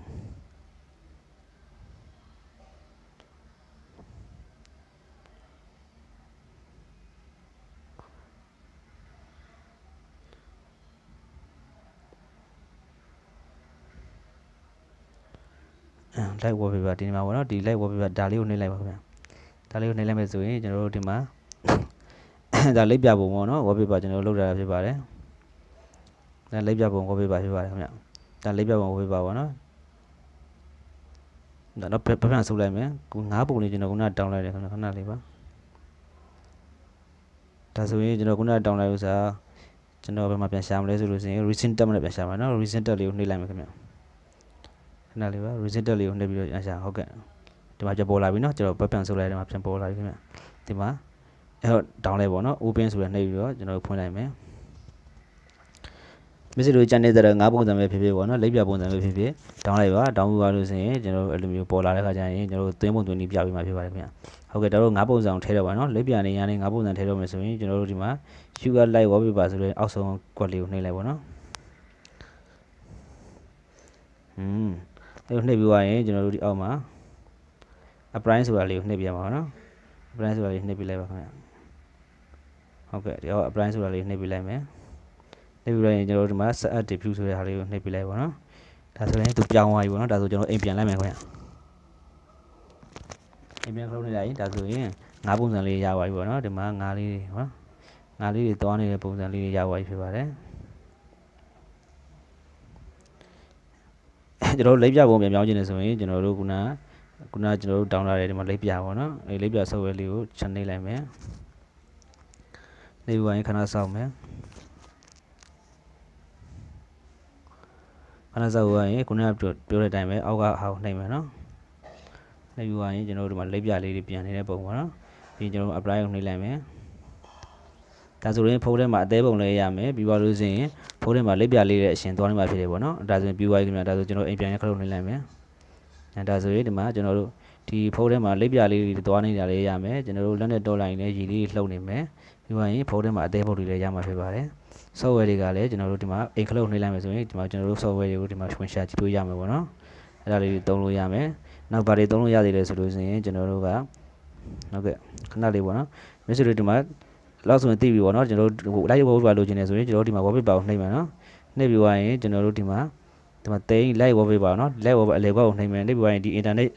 light wallpaper ဒီမှာပေါ့နော်ဒီ light wallpaper ဒါလေးကိုနှိပ်လိုက်ပါခင်ဗျာဒါလေးကိုနှိပ်လိုက်မယ်ဆိုရင်ကျွန်တော်တို့ဒီမှာဒါလိပ်ပြပုံပေါ့နော် wallpaper ကျွန်တော်တို့လောက်တာဖြစ်ပါတယ်ဒါလိပ်ပြပုံ wallpaper ဖြစ်ပါတယ်ခင်ဗျာဒါလိပ်ပြပုံ wallpaper ပေါ့နော်ဒါတော့ပြပြန်ဆုပ်လိုက်မယ်ခုငါးပုံလေးကျွန်တော်ခုနတောင်းလိုက်တယ်ခဏခဏလေးပါဒါဆိုရင်ကျွန်တော်ခုနတောင်းလိုက်ဥစားကျွန်တော်ဘယ်မှာပြန်ရှာမလဲဆိုလို့ဆိုရင် recent tab နဲ့ပြန်ရှာမှာနော် recent tab လေးကိုနှိပ်လိုက်မယ်ခင်ဗျာခဏလေးပါ resistor လေးကိုနှိပ်ပြီးတော့အရှာဟုတ်ကဲ့ဒီမှာပြန်ပေါ်လာပြီเนาะကျွန်တော်ဘက်ပြန်ဆုပ်လိုက်တယ်မှာပြန်ပေါ်လာပြီခင်ဗျဒီမှာအဲ့တော့ down လိုက်ပေါ့เนาะ open ဆိုရနှိပ်ပြီးတော့ကျွန်တော်ဖွင့်လိုက်မယ်မစ်စလို channel တဲ့ငါးပုံစံပဲဖြစ်ဖြစ်ပေါ့เนาะလက်ပြပုံစံပဲဖြစ်ဖြစ် down လိုက်ပါ down ပါလို့ဆိုရင်ကျွန်တော်အဲ့လိုမျိုးပေါ်လာတဲ့ခါကျရင်ကျွန်တော်သွင်းပုံသွင်းနည်းပြပြီးမှာဖြစ်ပါတယ်ခင်ဗျဟုတ်ကဲ့ဒါတော့ငါးပုံစံထဲတော့ပါเนาะလက်ပြနေရနေငါးပုံစံထဲတော့မယ်ဆိုရင်ကျွန်တော်တို့ဒီမှာ sugar light wallpaper ဆိုတဲ့အောက်ဆုံး quality ကိုနှိပ်လိုက်ပေါ့เนาะอืมအဲ့လိုနှိပ်ပြီးသွားရင်ကျွန်တော်တို့ဒီအောက်မှာ apply ဆိုတာလေးကိုနှိပ်ပြရမှာပေါ့နော် apply ဆိုတာလေးနှိပ်ပြလိုက်ပါခင်ဗျဟုတ်ကဲ့ဒီအောက် apply ဆိုတာလေးနှိပ်ပြလိုက်မယ်နှိပ်ပြလိုက်ရင်ကျွန်တော်တို့ဒီမှာ set up diffuse ဆိုတဲ့ဟာလေးကိုနှိပ်ပြလိုက်ပါနော်ဒါဆိုရင်သူပြောင်းသွားပြီပေါ့နော်ဒါဆိုကျွန်တော်အိမ်ပြန်လိုက်မယ်ခင်ဗျအိမ်ပြန်ခလုံးနေလိုက်ရင်ဒါဆိုရင်ငါးပုံစံလေးရပါပြီပေါ့နော်ဒီမှာငါးလေးတွေဟောငါးလေးတွေတောင်းနေတဲ့ပုံစံလေးတွေရပါပြီဖြစ်ပါတယ်ကျွန်တော်တို့လိပ်ပြပုံပြန်ပြောင်းခြင်းနေဆိုရင်ကျွန်တော်တို့ခုနခုနကျွန်တော်တို့ဒေါင်းလာတယ်ဒီမှာလိပ်ပြပေါ့နော်အဲလိပ်ပြ software လေးကိုခြံနေလိုက်မယ်နေပြီးရင်ခဏစောင့်မယ်ခဏစောင့်ရင်ခုနကပြောတဲ့အတိုင်းပဲအောက်ကဟာကိုနှိပ်မယ်နော်နေပြီးရင်ကျွန်တော်တို့ဒီမှာလိပ်ပြလေးတွေပြန်နေတဲ့ပုံပေါ့နော်ပြီးကျွန်တော်တို့ apply ကိုနှိပ်လိုက်မယ်ဒါဆိုရင်ဖုန်းထဲမှာအသေးပုံလေးရမယ်ပြီးပါလို့ဆိုရင်ဖုန်းထဲမှာလက်ပြလေးရဲ့အရှင်သွားနေမှာဖြစ်တယ်ပေါ့နော်ဒါဆိုရင်ပြီးသွားပြီခင်ဗျာဒါဆိုကျွန်တော်အိမ်ပြန်ရခလုတ်နေလိုက်မယ်အဲဒါဆိုရင်ဒီမှာကျွန်တော်တို့ဒီဖုန်းထဲမှာလက်ပြလေးတွေသွားနေတာလေးရမယ်ကျွန်တော်တို့လက်နဲ့တော့လိုက်နေရည်လေးလှုပ်နေမယ်ပြီးပါရင်ဖုန်းထဲမှာအသေးပုံတွေလည်းရမှာဖြစ်ပါတယ် software တွေကလည်းကျွန်တော်တို့ဒီမှာအိမ်ခလုတ်နေလိုက်မယ်ဆိုရင်ဒီမှာကျွန်တော်တို့ software တွေကိုဒီမှာဝင်ရှာကြည့်လို့ရမှာပေါ့နော်အဲ့ဒါလေးတွေသုံးလို့ရမယ်နောက်ဘာတွေသုံးလို့ရသေးလဲဆိုလို့ဆိုရင်ကျွန်တော်တို့ကဟုတ်ကဲ့ခဏလေးပေါ့နော် message တွေဒီမှာလောက်ဆိုရင်သိပြီပေါ့နော်ကျွန်တော်တို့ဟို light wallpaper လိုချင်တယ်ဆိုရင်ကျွန်တော်တို့ဒီမှာ wallpaper ကိုနှိပ်မယ်နော်နှိပ်ပြီးွားရင်ကျွန်တော်တို့ဒီမှာဒီမှာတိန် light wallpaper နော် light wallpaper အလဲဘက်ကိုနှိပ်မယ်နှိပ်ပြီးွားရင်ဒီ internet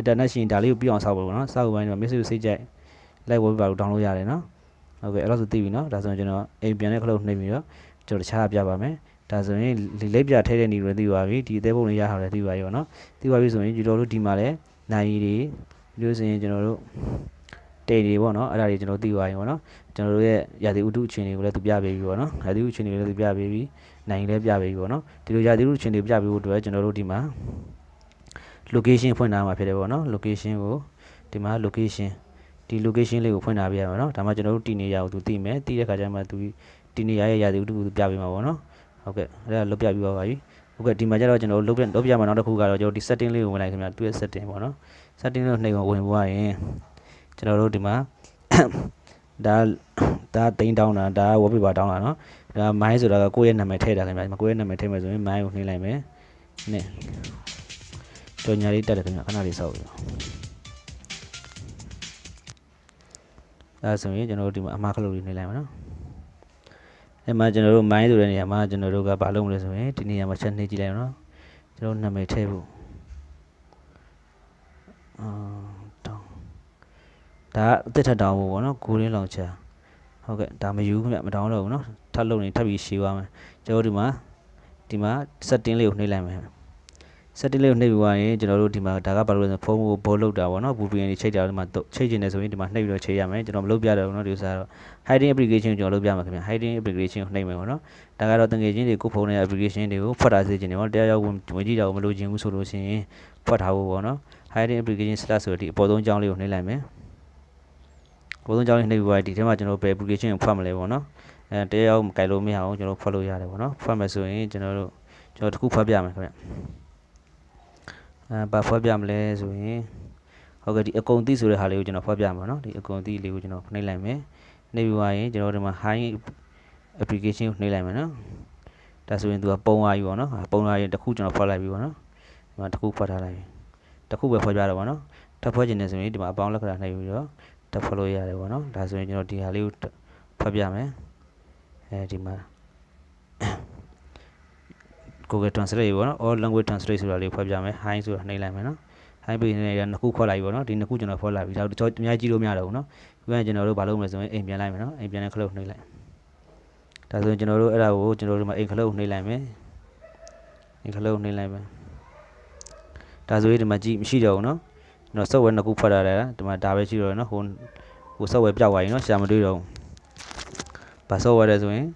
internet ရှင်ဒါလေးကိုပြီးအောင်ဆောက်ပါပေါ့နော်ဆောက်ပြီးရင်ဒီမှာ message စိတ်ကြိုက် light wallpaper ကို download ရတယ်နော်ဟုတ်ကဲ့အဲ့လောက်ဆိုသိပြီနော်ဒါဆိုရင်ကျွန်တော်အိမ်ပြန်တဲ့ခလုတ်နှိပ်ပြီးတော့ကျွန်တော်တခြားပြပါမယ်ဒါဆိုရင်လက်ပြထည့်တဲ့နေတွေသိပါပြီဒီအသေးပုံလေးရအောင်လည်းသိပါပြီပေါ့နော်သိပါပြီဆိုရင်ကျွန်တော်တို့ဒီမှာလည်းနိုင်ရီတွေပြီးလို့ဆိုရင်ကျွန်တော်တို့တေတွေပေါ့နော်အဲ့ဒါတွေကျွန်တော်သိသွားရင်ပေါ့နော်ကျွန်တော်တို့ရဲ့ရာသီဥတုအခြေအနေကိုလည်းသူပြပေးပြီပေါ့နော်ရာသီဥတုအခြေအနေကိုလည်းသူပြပေးပြီနိုင်လည်းပြပေးပြီပေါ့နော်ဒီလိုရာသီဥတုအခြေအနေပြပေးဖို့အတွက်ကျွန်တော်တို့ဒီမှာ location ဖွင့်ထားမှာဖြစ်တယ်ပေါ့နော် location ကိုဒီမှာ location ဒီ location လေးကိုဖွင့်ထားပြရမှာเนาะဒါမှကျွန်တော်တို့တည်နေရာကိုသူသိမယ်သိတဲ့ခါကျမှသူတည်နေရာရဲ့ရာသီဥတုကိုသူပြပေးမှာပေါ့နော်ဟုတ်ကဲ့အဲ့ဒါလုတ်ပြပြီးပါပါပြီဟုတ်ကဲ့ဒီမှာကျတော့ကျွန်တော်လုတ်ပြလုတ်ပြမှာနောက်တစ်ခုကတော့ကျွန်တော်ဒီ setting လေးကိုဝင်လိုက်ခင်ဗျာသူရဲ့ setting ပေါ့နော် setting လေးကိုနှိပ်ဝင်ဝင်သွားရင်ကျွန်တော်တို့ဒီမှာဒါဒါတိန်းတောင်းတာဒါ wallpaper တောင်းတာเนาะဒါ my ဆိုတာကကိုယ့်ရဲ့နာမည်ထည့်တာခင်ဗျာဒီမှာကိုယ့်ရဲ့နာမည်ထည့်မယ်ဆိုရင် my ကိုနှိမ့်လိုက်မယ်နဲ့ကြော်ညာလေးတက်တယ်ခင်ဗျာခဏလေးစောက်ပြီးအဲဆိုရင်ကျွန်တော်တို့ဒီမှာအမှားခလုတ်လေးနှိမ့်လိုက်မယ်เนาะအဲမှာကျွန်တော်တို့ my ဆိုတဲ့နေရာမှာကျွန်တော်တို့ကဘာလုပ်မလဲဆိုရင်ဒီနေရာမှာချက်နှိမ့်ကြည့်လိုက်เนาะကျွန်တော်နာမည်ထည့်ဖို့အာဒါအစ်စ်ထက်တောင်းဖို့ပေါ့နော်ဂိုးရင်းလောင်ချာဟုတ်ကဲ့ဒါမယူခင်ဗျမတောင်းတော့ဘူးနော်ထပ်လုံနေထပ်ပြီးရှည်ပါမယ်ကျွန်တော်ဒီမှာဒီမှာ setting လေးကိုနှိပ်လိုက်မယ် setting လေးကိုနှိပ်ပြီးသွားရင်ကျွန်တော်တို့ဒီမှာဒါကဘာလို့လဲဆိုဖုန်းကိုဘိုးလောက်တာပေါ့နော် VPN တွေချိန်တာဒီမှာချိန်ကျင်နေဆိုရင်ဒီမှာနှိပ်ပြီးတော့ချိန်ရမယ်ကျွန်တော်မလုပ်ပြတော့ဘူးနော်ဒီဥစားတော့ hiding application ကိုကျွန်တော်လုပ်ပြမှာခင်ဗျ hiding application ကိုနှိပ်မယ်ပေါ့နော်ဒါကတော့တငယ်ချင်းတွေကိုဖုန်းနဲ့ application တွေကိုဖွက်ထားစေချင်တယ်ပေါ့တရားရောက်ဝင်ကြည့်ကြအောင်မလိုချင်ဘူးဆိုလို့ရှိရင်ဖွက်ထားဖို့ပေါ့နော် hiding application slash ဆိုတော့ဒီအပေါ်ဆုံးအကြောင်းလေးကိုနှိပ်လိုက်မယ်ပုံစံကြောင်းနှိပ်ပြီးပါဒီထဲမှာကျွန်တော်ဘယ် application ကိုဖွင့်မလဲပေါ့နော်အဲတယောက်မကြိုက်လို့မရအောင်ကျွန်တော်ဖွင့်လို့ရတယ်ပေါ့နော်ဖွင့်မယ်ဆိုရင်ကျွန်တော်တို့ကျွန်တော်တစ်ခုဖွင့်ပြမယ်ခင်ဗျအဲဘာဖွင့်ပြမလဲဆိုရင်ဟုတ်ကဲ့ဒီအကုန်သိဆိုတဲ့ဟာလေးကိုကျွန်တော်ဖွင့်ပြမှာနော်ဒီအကုန်သိလေးကိုကျွန်တော်နှိပ်လိုက်မယ်နှိပ်ပြီးပါရင်ကျွန်တော်ဒီမှာ high application ကိုနှိပ်လိုက်မယ်နော်ဒါဆိုရင်သူကပုံသွားပြီပေါ့နော်ပုံသွားရင်တစ်ခုကျွန်တော်ဖွင့်လိုက်ပြီပေါ့နော်ဒီမှာတစ်ခုဖွင့်ထားလိုက်ပြီတစ်ခုပဲဖွင့်ပြတော့ပေါ့နော်ထပ်ဖွင့်ခြင်းနဲ့ဆိုရင်ဒီမှာအပေါင်းလက္ခဏာနှိပ်ပြီးတော့တက်ဖွဲ့လို့ရတယ်ပေါ့နော်ဒါဆိုရင်ကျွန်တော်ဒီဟာလေးကိုဖတ်ပြမယ်အဲဒီမှာ Google Translate ပေါ့နော် all language translate ဆိုတာလေးဖတ်ပြမယ် hi ဆိုတာနှိပ်လိုက်မယ်နော် hi ပေးနေတာနှစ်ခုခွက်လိုက်ပေါ့နော်ဒီနှစ်ခုကျွန်တော်ဖော်လိုက်ပြီဒါတော့ကျွန်တော်အများကြီးကြည့်လို့မရတော့ဘူးနော်ခုကကျွန်တော်တို့ဘာလုပ်မလဲဆိုရင်အိမ်ပြန်လိုက်မယ်နော်အိမ်ပြန်တဲ့ခလုတ်နှိပ်လိုက်ဒါဆိုရင်ကျွန်တော်တို့အဲ့ဒါကိုကျွန်တော်တို့မှာအိမ်ခလုတ်နှိပ်လိုက်မယ်အိမ်ခလုတ်နှိပ်လိုက်မယ်ဒါဆိုရင်ဒီမှာကြည့်မရှိတော့ဘူးနော်ကျွန်တော် software နှစ်ခုဖွက်ထားတယ်ဒီမှာဒါပဲရှိတော့နော်ဟိုဟို software ပြောက်သွားရင်နော်ရှာမတွေ့တော့ဘာ software လဲဆိုရင်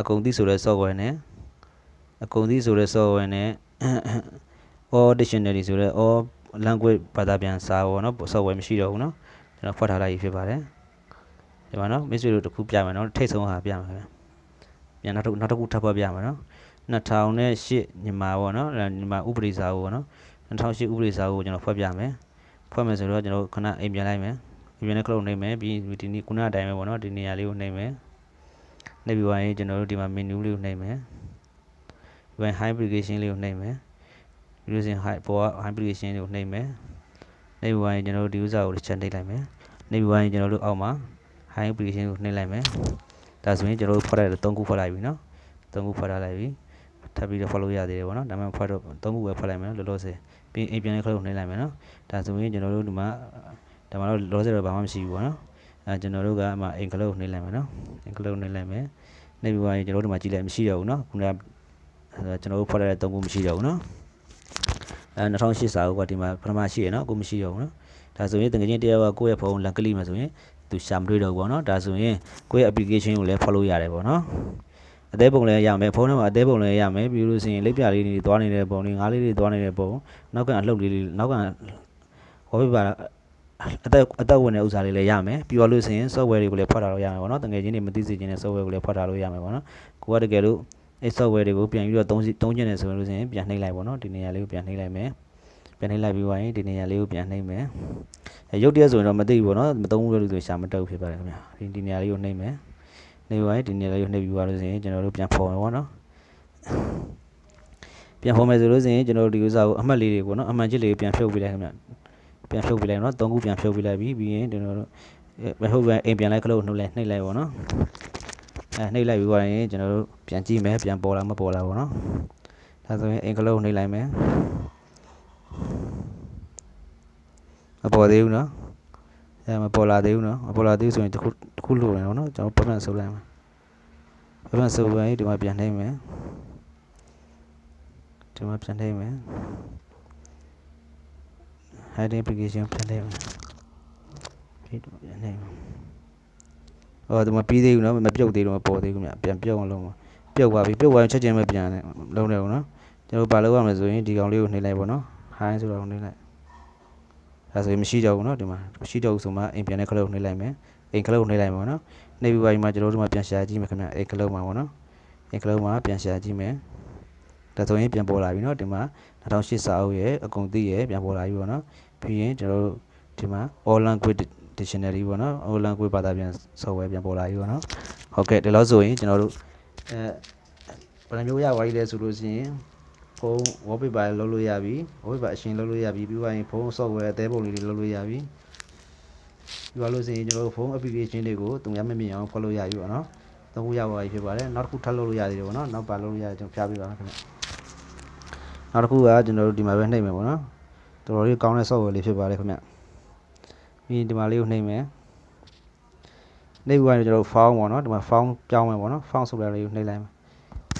အကုန်သိဆိုတဲ့ software နဲ့အကုန်သိဆိုတဲ့ software နဲ့ all dictionary ဆိုတဲ့ all language ဘာသာပြန်စာပေါ့နော် software မရှိတော့ဘူးနော်ကျွန်တော်ဖွက်ထားလိုက်ပြီဖြစ်ပါတယ်ဒီမှာနော်မိတ်ဆွေတို့တစ်ခုပြမယ်နော်ထိတ်ဆုံးဟာပြမယ်ပြန်နောက်တစ်နောက်တစ်ခုထပ်ဖွက်ပြမယ်နော်2008ညမှာပေါ့နော်ညမှာဥပဒေစာကိုပေါ့နော်2008ဥပဒေစာကိုကျွန်တော်ဖွက်ပြမယ်ဖွဲ့မယ်ဆိုတော့ကျွန်တော်ခုနအိမ်ပြန်လိုက်မယ်အိမ်ပြန်တဲ့ cloud နှိပ်မယ်ပြီးဒီနေ့ခုနအတိုင်းပဲပေါ့နော်ဒီနေရာလေးကိုနှိပ်မယ်နှိပ်ပြီးသွားရင်ကျွန်တော်တို့ဒီမှာ menu လေးကိုနှိပ်မယ်ဒီမှာ high application လေးကိုနှိပ်မယ် using high ပေါ်က high application လေးကိုနှိပ်မယ်နှိပ်ပြီးသွားရင်ကျွန်တော်တို့ဒီ user ကိုတစ်ချက်နှိပ်လိုက်မယ်နှိပ်ပြီးသွားရင်ကျွန်တော်တို့အောက်မှာ high application ကိုနှိပ်လိုက်မယ်ဒါဆိုရင်ကျွန်တော်တို့ဖွဲ့လိုက်တော့၃ခုဖွဲ့လိုက်ပြီနော်၃ခုဖွဲ့ထားလိုက်ပြီထပ်ပြီးတော့ follow ရသေးတယ်ပေါ့နော်ဒါမှမဟုတ်ဖွဲ့တော့၃ခုပဲဖွဲ့လိုက်မယ်လောလောဆယ်ပြီးအိမ်ပြန်လေးခလုတ်နှိမ့်လိုက်မယ်နော်ဒါဆိုရင်ကျွန်တော်တို့ဒီမှာဒါမှတော့ loss တော့ဘာမှမရှိဘူးပေါ့နော်အဲကျွန်တော်တို့ကမှအိမ်ခလုတ်နှိမ့်လိုက်မယ်နော်အိမ်ခလုတ်နှိမ့်လိုက်မယ်နှိမ့်ပြီးသွားရင်ကျွန်တော်တို့ဒီမှာကြည့်လိုက်မရှိတော့ဘူးနော်ခုနကကျွန်တော်တို့ဖွက်လိုက်တဲ့သုံးခုမရှိတော့ဘူးနော်အဲ2008စာအုပ်ကဒီမှာပထမရှိရနော်အခုမရှိတော့ဘူးနော်ဒါဆိုရင်တကယ်ချင်းတရားကကိုယ့်ရဲ့ဖုန်းလက်ကလိမှာဆိုရင်သူရှာမတွေ့တော့ဘူးပေါ့နော်ဒါဆိုရင်ကိုယ့်ရဲ့ application ကိုလည်း follow ရတယ်ပေါ့နော်အသေးပုံလည်းရမယ်ဖုန်းထဲမှာအသေးပုံလည်းရမယ်ပြီးလို့ဆိုရင်လက်ပြလေးတွေသွားနေတဲ့ပုံတွေငါးလေးတွေသွားနေတဲ့ပုံနောက်ကအလှုပ်လေးတွေနောက်က wallpaper အသက်အသက်ဝင်တဲ့ဥစ္စာလေးလည်းရမယ်ပြီးတော့လို့ဆိုရင် software တွေကိုလည်းဖွက်ထားလို့ရမယ်ပေါ့နော်တကယ်ချင်းတွေမသိစေချင်တဲ့ software ကိုလည်းဖွက်ထားလို့ရမယ်ပေါ့နော်ကိုကတကယ်လို့အဲ software တွေကိုပြန်ပြီးတော့သုံးသုံးကျင်တယ်ဆိုလို့ဆိုရင်ပြန်နှိပ်လိုက်ပေါ့နော်ဒီနေရာလေးကိုပြန်နှိပ်လိုက်မယ်ပြန်နှိပ်လိုက်ပြီးသွားရင်ဒီနေရာလေးကိုပြန်နှိပ်မယ်ရုပ်တရက်ဆိုရင်တော့မသိဘူးပေါ့နော်မသုံးဘူးလို့ဆိုရင်ရှာမတက်ဘူးဖြစ်ပါတယ်ခင်ဗျာဒီဒီနေရာလေးကိုနှိပ်မယ်နေပြီးပါရင်ဒီနေရာလေးကိုနှိပ်ပြီးပါလို့ဆိုရင်ကျွန်တော်တို့ပြန်ဖော်မယ်ပေါ့နော်ပြန်ဖော်မယ်ဆိုလို့ဆိုရင်ကျွန်တော်တို့ဒီဥစားကိုအမှတ်လေးတွေပေါ့နော်အမှန်ချစ်လေးကိုပြန်ဖြုတ်ပေးလိုက်ခင်ဗျပြန်ဖြုတ်ပေးလိုက်နော်သုံးခုပြန်ဖြုတ်ပေးလိုက်ပြီးပြီးရင်ကျွန်တော်တို့မဟုတ်ပဲအိမ်ပြန်လိုက်ခလုတ်နှုတ်လိုက်နှိပ်လိုက်ပေါ့နော်အဲနှိပ်လိုက်ပြီးပါရင်ကျွန်တော်တို့ပြန်ကြည့်မယ်ပြန်ပေါ်လာမပေါ်လာပေါ့နော်ဒါဆိုရင်အိမ်ခလုတ်နှိပ်လိုက်မယ်မပေါ်သေးဘူးနော်အဲမပေါ်လာသေးဘူးနော်မပေါ်လာသေးဘူးဆိုရင်တခုတခုလိုတယ်နော်ကျွန်တော်ပတ်ပတ်ဆုပ်လိုက်မယ်ပတ်ပတ်ဆုပ်ပြီးဒီမှာပြန်နှိမ့်မယ်ဒီမှာပြန်နှိမ့်မယ် hide application ပြန်နှိမ့်မယ်ပြီးတော့ပြန်နှိမ့်မယ်အော်ဒီမှာပြီးသေးဘူးနော်မပြုတ်သေးတော့မပေါ်သေးဘူးမြပြန်ပြုတ်အောင်လုပ်ပါပြုတ်သွားပြီပြုတ်သွားရင်ချက်ချင်းပဲပြန်လုံးတယ်ကောနော်ကျွန်တော်ပါလောက်ရမယ်ဆိုရင်ဒီကောင်လေးကိုနှိမ့်လိုက်ပါနော် high ဆိုတော့နှိမ့်လိုက်ဒါဆိုရင်မရှိတော့ဘူးเนาะဒီမှာမရှိတော့ဘူးဆိုမှအိမ်ပြန်တဲ့ခလုတ်နှိပ်လိုက်မယ်အိမ်ခလုတ်နှိပ်လိုက်မယ်ပေါ့နော်နှိပ်ပြီးပါဒီမှာကျွန်တော်တို့မှပြန်ရှာကြည့်မယ်ခင်ဗျအိမ်ခလုတ်မှာပေါ့နော်အိမ်ခလုတ်မှာပြန်ရှာကြည့်မယ်ဒါဆိုရင်ပြန်ပေါ်လာပြီเนาะဒီမှာ2008စာအုပ်ရဲ့အကုန်သိရဲ့ပြန်ပေါ်လာပြီပေါ့နော်ပြီးရင်ကျွန်တော်တို့ဒီမှာ all language dictionary ပေါ့နော် all language ဘာသာပြန် software ပြန်ပေါ်လာပြီပေါ့နော်ဟုတ်ကဲ့ဒီလောက်ဆိုရင်ကျွန်တော်တို့အဲဘယ်လိုမျိုးရပါလိမ့်လဲဆိုလို့ရှိရင်ဖုန်း wallpaper လောက်လို့ရပြီ wallpaper အရှင်လောက်လို့ရပြီပြီးသွားရင်ဖုန်း software အသေးပုံလေးတွေလောက်လို့ရပြီပြီးသွားလို့ဆိုရင်ကျွန်တော်တို့ဖုန်း application တွေကိုသူများမမြင်အောင်ဖွက်လို့ရပြီပေါ့နော်သုံးခုရပါပြီဖြစ်ပါတယ်နောက်တစ်ခုထပ်လုပ်လို့ရသေးတယ်ပေါ့နော်နောက်ပါလုပ်လို့ရတယ်ကျွန်တော်ပြပြပါမယ်ခင်ဗျနောက်တစ်ခုကကျွန်တော်တို့ဒီမှာပဲနှိပ်မယ်ပေါ့နော်တော်တော်လေးကောင်းတဲ့ software လေးဖြစ်ပါတယ်ခင်ဗျပြီးရင်ဒီမှာလေးကိုနှိပ်မယ်နှိပ်ပြီးရင်ကျွန်တော်တို့ form ပေါ့နော်ဒီမှာ form ပြောင်းမယ်ပေါ့နော် form ဆိုတဲ့လေးကိုနှိပ်လိုက်မယ်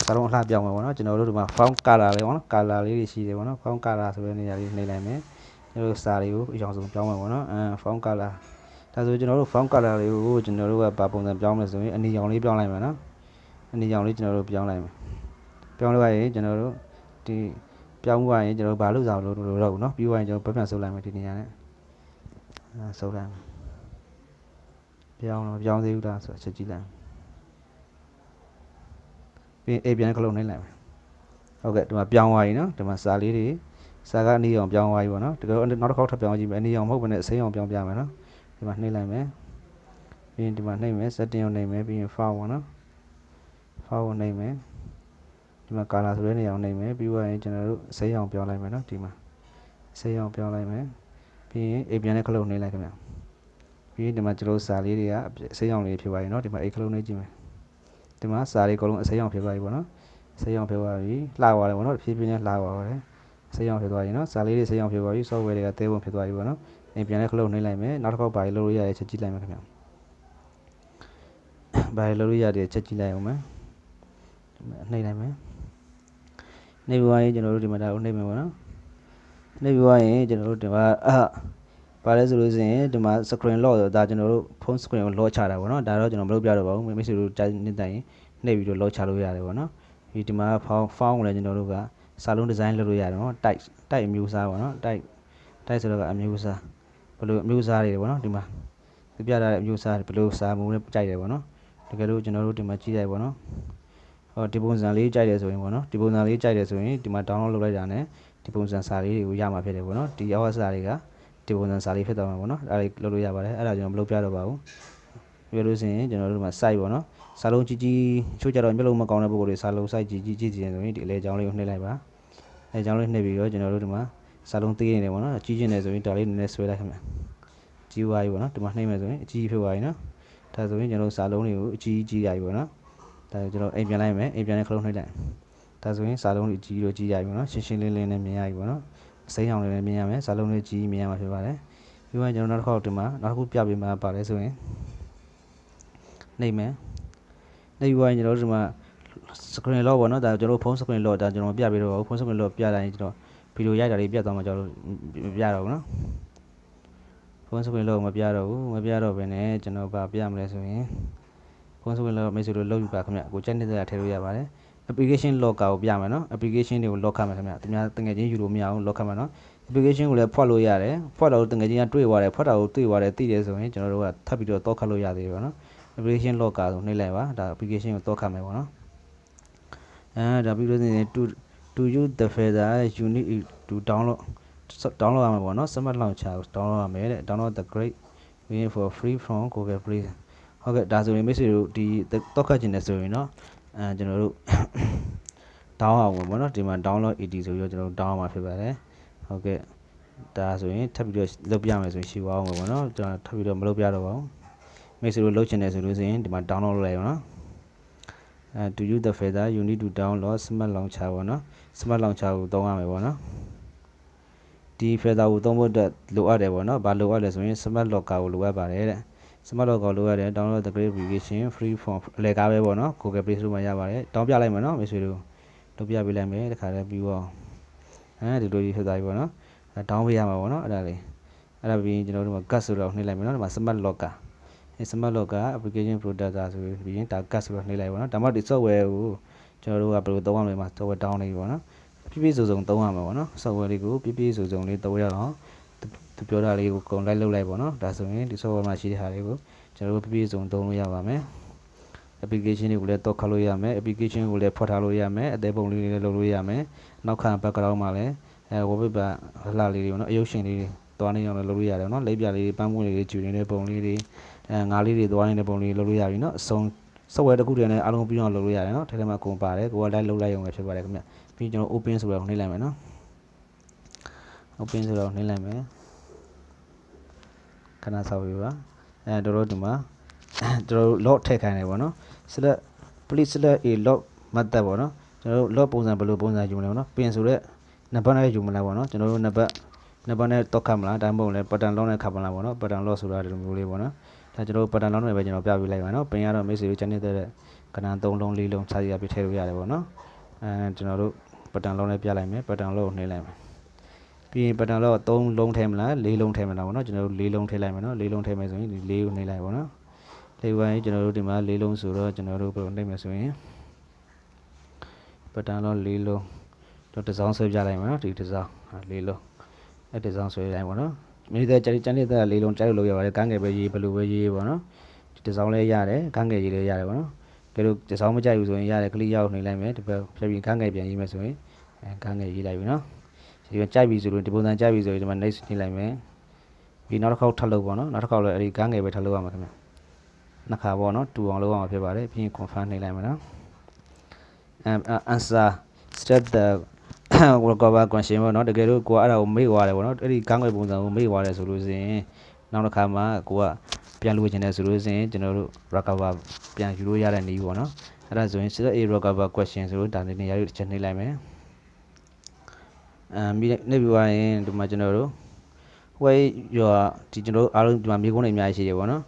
ကလုံးအလှပြောင်းမယ်ပေါ့နော်ကျွန်တော်တို့ဒီမှာ font color လေးပေါ့နော် color လေးတွေရှိတယ်ပေါ့နော် font color ဆိုတဲ့နေရာလေးနှိပ်လိုက်မယ်ကျွန်တော်တို့စာတွေကိုအကြောင်းဆုံးပြောင်းမယ်ပေါ့နော်အဲ font color ဒါဆိုကျွန်တော်တို့ font color လေးကိုကျွန်တော်တို့ကဘာပုံစံပြောင်းမလဲဆိုရင်အနေရောင်လေးပြောင်းလိုက်မယ်နော်အနေရောင်လေးကျွန်တော်တို့ပြောင်းလိုက်မယ်ပြောင်းလိုက်ရင်ကျွန်တော်တို့ဒီပြောင်းသွားရင်ကျွန်တော်တို့ဘာလို့စာလို့လို့တော့ဘူးเนาะပြီးသွားရင်ကျွန်တော်ဗတ်ပြန်ဆုပ်လိုက်မယ်ဒီနေရာနဲ့အဲဆုပ်လိုက်ပြောင်းတော့ပြောင်းသေးဘူးလားဆိုတော့ချက်ကြည့်လိုက်ပြီးအိပ်ပြန်ခလုံးနှိမ့်လိုက်မယ်ဟုတ်ကဲ့ဒီမှာပြောင်းသွားပြီနော်ဒီမှာစာလေးတွေစာကအနည်းအောင်ပြောင်းသွားပြီပေါ့နော်တကယ်နောက်တစ်ခေါက်ထပ်ပြောင်းကြည့်မယ်အနည်းအောင်မဟုတ်ဘဲနဲ့အစိမ်းအောင်ပြောင်းပြမယ်နော်ဒီမှာနှိမ့်လိုက်မယ်ပြီးရင်ဒီမှာနှိမ့်မယ် setting အောင်နှိမ့်မယ်ပြီးရင် font ပေါ့နော် font ကိုနှိမ့်မယ်ဒီမှာ color ဆိုတဲ့နေရာကိုနှိမ့်မယ်ပြီးတော့ရင်ကျွန်တော်တို့အစိမ်းအောင်ပြောင်းလိုက်မယ်နော်ဒီမှာအစိမ်းအောင်ပြောင်းလိုက်မယ်ပြီးရင်အိပ်ပြန်တဲ့ခလုံးနှိမ့်လိုက်ခင်ဗျာပြီးရင်ဒီမှာကျွန်တော်စာလေးတွေကအစိမ်းအောင်လေးဖြစ်သွားရင်နော်ဒီမှာအိပ်ခလုံးနှိမ့်ကြည့်မယ်ဒီမှာစာတွေအကုန်လုံးအစိမ်းအောင်ဖြစ်သွားပြီပေါ့နော်အစိမ်းအောင်ဖြစ်သွားပြီလှသွားတယ်ပေါ့နော်ဖြည်းဖြည်းနဲ့လှသွားတယ်အစိမ်းအောင်ဖြစ်သွားရင်နော်စာလေးတွေအစိမ်းအောင်ဖြစ်သွားပြီ software တွေကတဲပုံဖြစ်သွားပြီပေါ့နော်အိမ်ပြန်လဲခလုတ်နှိမ့်လိုက်မယ်နောက်တစ်ခေါက်ဘာတွေလုပ်လို့ရလဲချက်ကြည့်လိုက်မယ်ခင်ဗျာဘာတွေလုပ်လို့ရတယ်ချက်ကြည့်လိုက်အောင်မယ်နှိမ့်လိုက်မယ်နှိမ့်ပြီးသွားရင်ကျွန်တော်တို့ဒီမှာဒါကိုနှိမ့်မယ်ပေါ့နော်နှိမ့်ပြီးသွားရင်ကျွန်တော်တို့ဒီမှာဘာလဲဆိုလို့ဆိုရင်ဒီမှာ screen lock ဆိုတာကျွန်တော်တို့ phone screen ကို lock ချတာပေါ့နော်ဒါတော့ကျွန်တော်မလုပ်ပြတော့ပါဘူးမိတ်ဆွေတို့ကြာနေတိုင်းနှိပ်ပြီးတော့ lock ချလို့ရတယ်ပေါ့နော်ဒီဒီမှာ font font ကိုလည်းကျွန်တော်တို့ကစာလုံး design လုပ်လို့ရတယ်ပေါ့ type type အမျိုးအစားပေါ့နော် type type ဆိုတော့ကအမျိုးအစားဘယ်လိုအမျိုးအစားတွေလဲပေါ့နော်ဒီမှာပြပြထားတဲ့အမျိုးအစားတွေဘယ်လိုစာမျိုးနဲ့ကြိုက်တယ်ပေါ့နော်တကယ်လို့ကျွန်တော်တို့ဒီမှာကြည့်ရတယ်ပေါ့နော်ဟောဒီပုံစံလေးကြိုက်တယ်ဆိုရင်ပေါ့နော်ဒီပုံစံလေးကြိုက်တယ်ဆိုရင်ဒီမှာ download လုပ်လိုက်တာနဲ့ဒီပုံစံစာလေးတွေကိုရမှာဖြစ်တယ်ပေါ့နော်ဒီ hour စာတွေကဒီပုံစံစာလေးဖြစ်သွားမှာပေါ့နော်အဲ့ဒါလေးလုပ်လို့ရပါတယ်အဲ့ဒါကျွန်တော်မလုပ်ပြတော့ပါဘူးပြလို့ဆိုရင်ကျွန်တော်တို့မှာ site ပေါ့နော်စာလုံးကြီးကြီးချို့ကြတော့မျက်လုံးမကောင်းတဲ့ပုံစံတွေစာလုံး site ကြီးကြီးကြည့်ကြည့်ရင်ဆိုရင်ဒီအလဲချောင်းလေးကိုနှိပ်လိုက်ပါအဲချောင်းလေးနှိပ်ပြီးတော့ကျွန်တော်တို့ဒီမှာစာလုံးသေးနေတယ်ပေါ့နော်ကြီးကျင်နေဆိုရင်ဒါလေးနည်းနည်းဆွဲလိုက်ခင်ဗျကြီးဝါးကြီးပေါ့နော်ဒီမှာနှိပ်မယ်ဆိုရင်အကြီးဖြစ်သွားပြီနော်ဒါဆိုရင်ကျွန်တော်စာလုံးတွေကိုအကြီးကြီးရပြီပေါ့နော်ဒါကျွန်တော်အိမ်ပြန်လိုက်မယ်အိမ်ပြန်တဲ့ခလုံးနှိပ်လိုက်ဒါဆိုရင်စာလုံးတွေကြီးလို့ကြီးရပြီပေါ့နော်ရှင်းရှင်းလင်းလင်းနဲ့မြင်ရပြီပေါ့နော်အစိမ်းရောင်တွေလည်းမြင်ရမယ်ဇာလုံးတွေကြီးမြင်ရမှာဖြစ်ပါတယ်ပြီးမှကျွန်တော်နောက်တစ်ခေါက်ဒီမှာနောက်တစ်ခုပြပေးမှာပါလဲဆိုရင်နှိပ်မယ်နှိပ်ပြီးရင်ကျွန်တော်တို့ဒီမှာ screen lock ပေါ့နော်ဒါကျွန်တော်ဖုန်း screen lock ဒါကျွန်တော်ပြပေးတော့ဖုန်း screen lock ပြတိုင်းကျွန်တော်ဗီဒီယိုရိုက်တာတွေပြတ်သွားမှကျွန်တော်တို့ပြတော့ဘူးနော်ဖုန်း screen lock မပြတော့ဘူးမပြတော့ဘဲနဲ့ကျွန်တော်ဗာပြရမလဲဆိုရင်ဖုန်း screen lock မိတ်ဆွေတို့လောက်ယူပါခင်ဗျကိုကြိုက်နေတဲ့အားထည့်လို့ရပါတယ် application locker ကိုပြမယ်နော် application တွေကို lock မှာခင်ဗျာသူများတငယ်ချင်းယူလို့မရအောင် lock မှာနော် application ကိုလည်းဖွက်လို့ရတယ်ဖွက်တော့တငယ်ချင်းကတွေ့သွားတယ်ဖွက်တာကိုတွေ့သွားတယ်သိတယ်ဆိုရင်ကျွန်တော်တို့ကထပ်ပြီးတော့တောက်ခတ်လို့ရသေးတယ်ပေါ့နော် application locker ဆိုနှိပ်လိုက်ပါဒါ application ကိုတောက်ခတ်မယ်ပေါ့နော်အဲဒါပြီးလို့ရှိရင် to to use the feather you need to download download ရမှာပေါ့နော် smart launcher ကို download ရမယ်တဲ့ download the great win for free from google play ဟုတ်ကဲ့ဒါဆိုရင်မိတ်ဆွေတို့ဒီတောက်ခတ်ခြင်းနဲ့ဆိုရင်เนาะအဲကျွန်တော်တို့ down အောင်ပေါ့နော်ဒီမှာ download AD ဆိုပြီးတော့ကျွန်တော် down မှာဖြစ်ပါတယ်ဟုတ်ကဲ့ဒါဆိုရင်ထပ်ပြီးတော့လုပ်ပြမယ်ဆိုရင်ရှိသွားအောင်ပေါ့နော်ကျွန်တော်ထပ်ပြီးတော့မလုပ်ပြတော့ပါဘူးမိတ်ဆွေတို့လုပ်ချင်တယ်ဆိုလို့ဆိုရင်ဒီမှာ download လုပ်လိုက်ပါနော်အဲ to use the feather you need to download smart launcher ပေါ့နော် smart launcher ကိုသုံးရမယ်ပေါ့နော်ဒီ feather ကိုသုံးဖို့အတွက်လိုအပ်တယ်ပေါ့နော်ဘာလိုအပ်လဲဆိုရင် smart locker ကိုလိုအပ်ပါတယ်တဲ့ smart log ကိုလိုရတယ် download the great application free form အလဲကားပဲပေါ့နော် Google Play Store မှာရပါတယ်တောင်းပြလိုက်မယ်နော်မိတ်ဆွေတို့တို့ပြပေးလိုက်မယ်တခါတည်းပြီးတော့အဲဒီလိုကြီးဖြစ်သွားပြီပေါ့နော်တောင်းပေးရမှာပေါ့နော်အဲ့ဒါလေးအဲ့ဒါပြီးရင်ကျွန်တော်တို့က gas ဆိုတော့နှိပ်လိုက်မယ်နော်ဒီမှာ smart log ကအဲ smart log က application protector ဆိုပြီးရင်ဒါ gas ဆိုတော့နှိပ်လိုက်ပေါ့နော်ဒါမှဒီ software ကိုကျွန်တော်တို့ကဘယ်လိုသုံးရမလဲမှာ software down လေးပေါ့နော်ပြည့်ပြည့်စုံစုံသုံးရမှာပေါ့နော် software လေးကိုပြည့်ပြည့်စုံစုံလေးသုံးရအောင်သူပြောတာလေးကိုအကုန်လိုက်လုပ်လိုက်ပေါ့နော်ဒါဆိုရင်ဒီ software မှာရှိတဲ့ဟာလေးကိုကျွန်တော်တို့ပြည့်စုံသုံးလို့ရပါမယ် application တွေကိုလည်းတော့ခတ်လို့ရမယ် application ကိုလည်းဖွက်ထားလို့ရမယ်အသေးပုံလေးတွေလည်းလုပ်လို့ရမယ်နောက်ခံ background မှာလည်းအဲ wallpaper လှလေးတွေပေါ့နော်အယုတ်ရှင်လေးတွေသွားနေအောင်လည်းလုပ်လို့ရတယ်နော်လိပ်ပြလေးတွေပန်းပွင့်လေးတွေကျူနေတဲ့ပုံလေးတွေအဲငါးလေးတွေသွားနေတဲ့ပုံလေးတွေလုပ်လို့ရပြီနော်အဆုံး software တစ်ခုတည်းနဲ့အားလုံးပြီးအောင်လုပ်လို့ရတယ်နော်ထဲထဲမှာကုန်ပါတယ်ကိုကလိုက်လုပ်လိုက်ရုံပဲဖြစ်ပါတယ်ခင်ဗျပြီးကျွန်တော် open ဆိုတော့နှိပ်လိုက်မယ်နော် open ဆိုတော့နှိပ်လိုက်မယ်ခဏဆောက်ပြပါအဲတို့တို့ဒီမှာတို့ log ထည့်ခိုင်းတယ်ပေါ့နော် select please select a log method ပေါ့နော်ကျွန်တော်တို့ log ပုံစံဘယ်လိုပုံစံယူမလဲပေါ့နော်ပင်ဆိုတဲ့နံပါတ်နဲ့ယူမလားပေါ့နော်ကျွန်တော်တို့နံပါတ်နံပါတ်နဲ့တော့ခတ်မလားဒါမှမဟုတ်လည်း pattern log နဲ့ခတ်မလားပေါ့နော် pattern log ဆိုတာဒီလိုမျိုးလေးပေါ့နော်ဒါကျွန်တော်တို့ pattern log နဲ့ပဲကျွန်တော်ပြပြလိုက်ပါနော်ပင်ကတော့ message ကို channel တဲ့ကဏ္ဍ3လုံး4လုံးစာစီအပြည့်ထည့်လို့ရတယ်ပေါ့နော်အဲကျွန်တော်တို့ pattern log နဲ့ပြလိုက်မယ် pattern log ကိုနှိမ့်လိုက်မယ်ပြီးရင် pattern လောက်3လုံးထဲမလား4လုံးထဲမလားပေါ့နော်ကျွန်တော်တို့4လုံးထည့်လိုက်မယ်နော်4လုံးထည့်မယ်ဆိုရင်ဒီ4ကိုနှိပ်လိုက်ပေါ့နော်လေဝိုင်းကျွန်တော်တို့ဒီမှာ4လုံးဆိုတော့ကျွန်တော်တို့ဘယ်လိုနှိပ်မယ်ဆိုရင် pattern လောက်4လုံးတော့ဒီဇိုင်းဆွဲပြလိုက်မယ်နော်ဒီဒီဇိုင်း4လုံးအဲ့ဒီဇိုင်းဆွဲလိုက်ပေါ့နော်မိသားကြိုက်ကြိုက်နေတဲ့4လုံးကြိုက်လို့လုပ်ရပါတယ်ကန်းငယ်ပဲရေးဘယ်လိုပဲရေးပေါ့နော်ဒီဒီဇိုင်းလည်းရတယ်ကန်းငယ်ရေးလည်းရတယ်ပေါ့နော်ကဲလို့ဒီဇိုင်းမကြိုက်ဘူးဆိုရင်ရတယ်ကလေးရောက်နေလိုက်မယ်ဒီဘက်ဖြည့်ပြီးကန်းငယ်ပြန်ရေးမယ်ဆိုရင်ကန်းငယ်ရေးလိုက်ပြီနော်ဒီကကြိုက်ပြီဆိုလို့ဒီပုံစံကြိုက်ပြီဆိုရင်ဒီမှာ next နှိပ်လိုက်မယ်ပြီးနောက်တစ်ခေါက်ထပ်လုပ်ပါနော်နောက်တစ်ခေါက်လည်းအဲဒီကန်းငယ်ပဲထပ်လုပ်ရမှာခင်ဗျနှစ်ခါပေါ့နော်တူအောင်လုပ်ရမှာဖြစ်ပါတယ်ပြီးရင် confirm နှိပ်လိုက်မယ်နော် answer step the recover question ပေါ့နော်တကယ်လို့ကိုကအဲ့ဒါကိုမေ့သွားတယ်ပေါ့နော်အဲ့ဒီကန်းငယ်ပုံစံကိုမေ့သွားတယ်ဆိုလို့ဆိုရင်နောက်တစ်ခါမှကိုကပြန်လိုချင်တယ်ဆိုလို့ဆိုရင်ကျွန်တော်တို့ recover ပြန်ယူလို့ရတဲ့နည်းပေါ့နော်အဲ့ဒါဆိုရင် set a recover question ဆိုလို့ဒါနေနေရာတစ်ချက်နှိပ်လိုက်မယ်အဲနေပြီးသွားရင်ဒီမှာကျွန်တော်တို့ဟွဲရောဒီကျွန်တော်တို့အားလုံးဒီမှာမိကုန်းတွေအများကြီးရှိတယ်ပေါ့နော်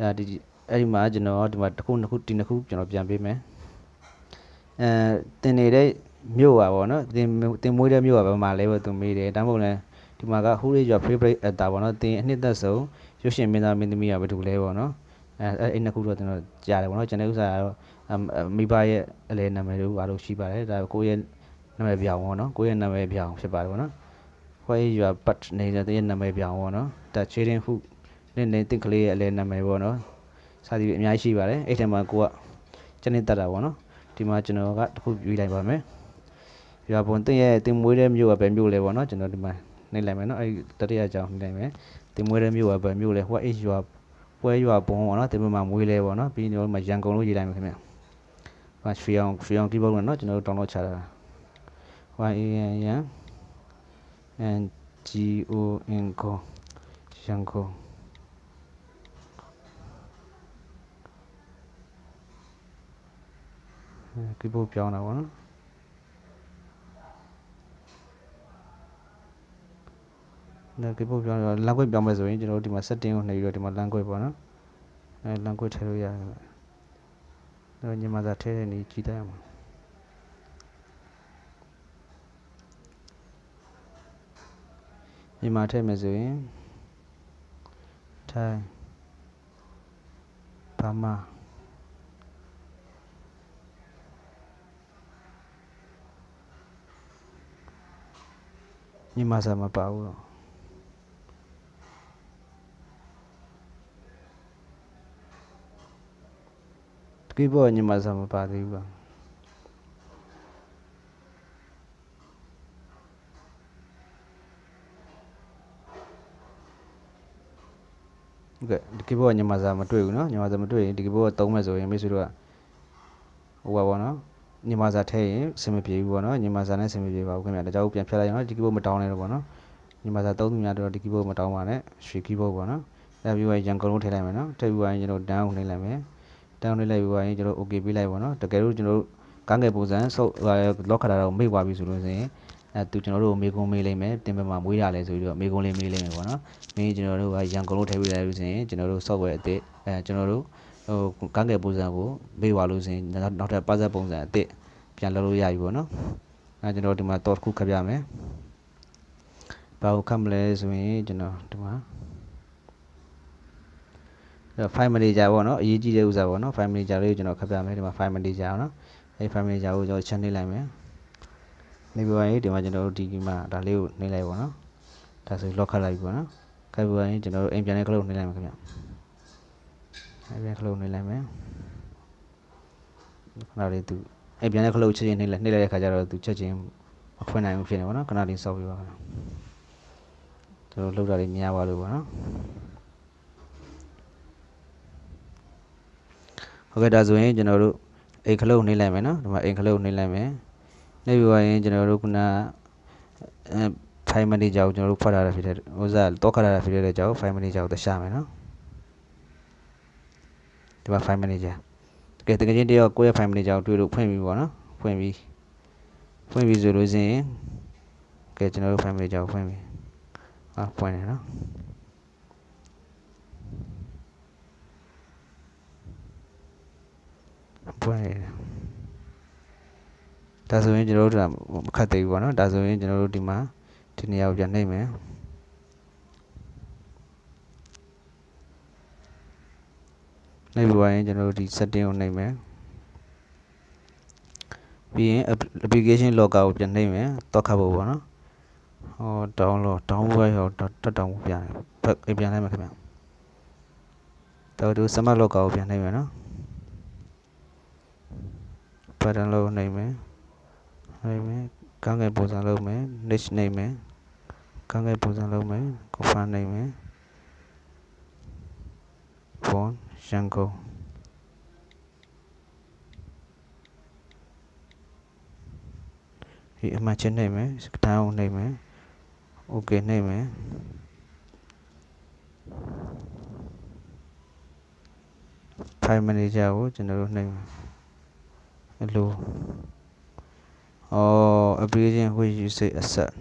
အဲဒီအဲဒီမှာကျွန်တော်ဒီမှာတစ်ခုနှစ်ခုဒီနှစ်ခုကျွန်တော်ပြန်ပေးမယ်အဲတင်နေတဲ့မြို့ပါပေါ့နော်တင်တင်မွေးတဲ့မြို့ပါဘာမှလဲပေါ့သူမေးတယ်ဒါမှမဟုတ်လဲဒီမှာကဟူးလေးရော favorite actor ပေါ့နော်တင်အနှစ်သက်ဆုံးရုပ်ရှင်မင်းသားမင်းသမီးကဘာတူလဲပေါ့နော်အဲအဲ့နှစ်ခုတော့ကျွန်တော်ကြားတယ်ပေါ့နော်ကျွန်တော်ဥစ္စာကတော့မိဘရဲ့အလဲနာမည်တို့အားလုံးရှိပါတယ်ဒါကိုယ့်ရဲ့နာမည်ပြောင်းပေါ့နော်ကိုယ့်ရဲ့နာမည်ပြောင်းဖြစ်ပါတယ်ပေါ့နော် where your pet name တဲ့ရဲ့နာမည်ပြောင်းပေါ့နော် the children who နဲ့နေတင့်ကလေးရဲ့အလဲနာမည်ပေါ့နော်စသဖြင့်အများကြီးရှိပါတယ်အဲ့ထဲမှာကိုကကျွန်နေတတ်တာပေါ့နော်ဒီမှာကျွန်တော်ကတစ်ခုယူလိုက်ပါမယ်ရွာပုံတင့်ရဲ့တင်မွေးတဲ့မြို့ကပဲမြို့လဲပေါ့နော်ကျွန်တော်ဒီမှာနေလိုက်မယ်နော်အဲ့တတိယအကြောင်းနေလိုက်မယ်တင်မွေးတဲ့မြို့ကပဲမြို့လဲ what is your ပွဲရွာပုံပေါ့နော်တင်မှာမွေးလဲပေါ့နော်ပြီးတော့ဒီမှာရန်ကုန်လို့ရေးလိုက်မယ်ခင်ဗျာဟာရွှေအောင်ရွှေအောင် keyboard ကနော်ကျွန်တော်တို့ download ချတာ YAN and GO in go Yango keyboard ပြောင်းတာပေါ့နော်ဒါ keyboard ပြောင်းတော့ language ပြောင်းမယ်ဆိုရင်ကျွန်တော်တို့ဒီမှာ setting ကိုနှိပ်ပြီးတော့ဒီမှာ language ပေါ့နော်အဲ language ထည့်လို့ရတယ်ဒါညမသာထည့်တဲ့နေကြည့်တတ်ရမှာညီမထည့်မယ်ဆိုရင် Thai Burma nhưng mà giờ mà bảo rồi cái bữa nhưng mà giờ mà bảo thì vâng ဟုတ်ကဲ့ဒီကဘောကညမစာမတွေ့ဘူးเนาะညမစာမတွေ့ရင်ဒီကဘောကသုံးမဲ့ဆိုရင်မိတ်ဆွေတို့ကဟိုပါပေါ့နော်ညမစာထည့်ရင်စင်မပြေဘူးပေါ့နော်ညမစာနဲ့စင်မပြေပါဘူးခင်ဗျာဒါကြောင့်ပြန်ဖြတ်လိုက်ရအောင်ဒီကဘောမတောင်းနဲ့တော့ပေါ့နော်ညမစာသုံးသူများတော့ဒီကဘောမတောင်းပါနဲ့ရွှေကဘောပေါ့နော်အဲ့ပြီးရင်ရန်ကုန်လုံးထည့်လိုက်မယ်နော်ထည့်ပြီးရင်ကျွန်တော်ဒန်းအောင်နှိမ့်လိုက်မယ်ဒန်းအောင်နှိမ့်လိုက်ပြီးရင်ကျွန်တော် okay ပေးလိုက်ပေါ့နော်တကယ်လို့ကျွန်တော်ကန်းငယ်ပုံစံဆုပ်လော့ခတာတော့မိတ်သွားပြီဆိုလို့ဆိုရင်အဲသူကျွန်တော်တို့မေကွန်မေးလိမ့်မယ်တင်ပမှာမွေးတာလဲဆိုပြီးတော့မေကွန်လေးမေးလိမ့်မယ်ပေါ့နော်မင်းကျွန်တော်တို့ကရန်ကုန်လို့ထည့်ပေးလိုက်လို့ဆိုရင်ကျွန်တော်တို့ software အသစ်အဲကျွန်တော်တို့ဟိုကန်းကယ်ပုံစံကိုမေးပါလို့ဆိုရင်နောက်ထပ်ပါဇက်ပုံစံအသစ်ပြန်လုပ်လို့ရပြီပေါ့နော်အဲကျွန်တော်ဒီမှာတော့တစ်ခုခက်ပြမယ်ဘာကိုခတ်မလဲဆိုရင်ကျွန်တော်ဒီမှာ file manager ပေါ့နော်အရေးကြီးတဲ့ဥစ္စာပေါ့နော် file manager လေးကိုကျွန်တော်ခက်ပြမယ်ဒီမှာ file manager ပေါ့နော်အဲ file manager ကိုကျွန်တော် channel လိုက်မယ်နေပြပါရင်ဒီမှာကျွန်တော်တို့ဒီမှာဒါလေးကိုနှိမ့်လိုက်ပေါ့နော်ဒါဆို lock ခတ်လိုက်ပြီပေါ့နော်ခတ်ပြပါရင်ကျွန်တော်တို့အိမ်ပြန်တဲ့ cloud နှိမ့်လိုက်မှာခင်ဗျအိမ်ပြန် cloud နှိမ့်လိုက်မယ်ခဏလေးသူအိမ်ပြန်တဲ့ cloud ချက်ချင်းနှိမ့်လိုက်နှိမ့်လိုက်တဲ့ခါကျတော့သူချက်ချင်းမဖွင့်နိုင်ဘူးဖြစ်နေပေါ့နော်ခဏလေးစောက်ပြပါခင်ဗျကျွန်တော်လောက်တာလေးများပါလို့ပေါ့နော်ဟုတ်ကဲ့ဒါဆိုရင်ကျွန်တော်တို့အိမ်ခလုတ်နှိမ့်လိုက်မယ်နော်ဒီမှာအိမ်ခလုတ်နှိမ့်လိုက်မယ်နေပြီးသွားရင်ကျွန်တော်တို့ခုနအဲ file manager ကိုကျွန်တော်တို့ဖွက်ထားတာဖြစ်တဲ့ဥစားတော့ခထားတာဖြစ်တဲ့ကြောင့် file manager ကိုတက်ရှာမယ်နော်ဒီမှာ file manager ကဲတကယ်ချင်းတယောက်ကိုယ့်ရဲ့ file manager ကိုတွေ့လို့ဖွင့်ပြီးပေါ့နော်ဖွင့်ပြီးဖွင့်ပြီးဆိုလို့ရှိရင်ကဲကျွန်တော်တို့ file manager ကိုဖွင့်ပြီးဟာဖွင့်တယ်နော်ဖွင့်တယ်ဒါဆိုရင်ကျွန်တော်တို့ဒါမခတ်သေးဘူးပေါ့နော်ဒါဆိုရင်ကျွန်တော်တို့ဒီမှာဒီနေရာကိုပြန်နှိပ်မယ်နှိပ်ပြီးသွားရင်ကျွန်တော်တို့ဒီ setting ကိုနှိပ်မယ်ပြီးရင် application logger ကိုပြန်နှိပ်မယ်တော့ခတ်ဖို့ပေါ့နော်ဟော download download ရောတက်တောင်းပြန်တယ်ဘက်ပြန်လိုက်မယ်ခင်ဗျတော့သူ smart logger ကိုပြန်နှိပ်မယ်နော် button လို့နှိပ်မယ် ngay में kangai boza này me niche ngay me kangai boza lo có kofa này me phone shango thì mà trên này mấy tao này mấy ok này mấy thay manager của channel này hello Oh, application which uses asset.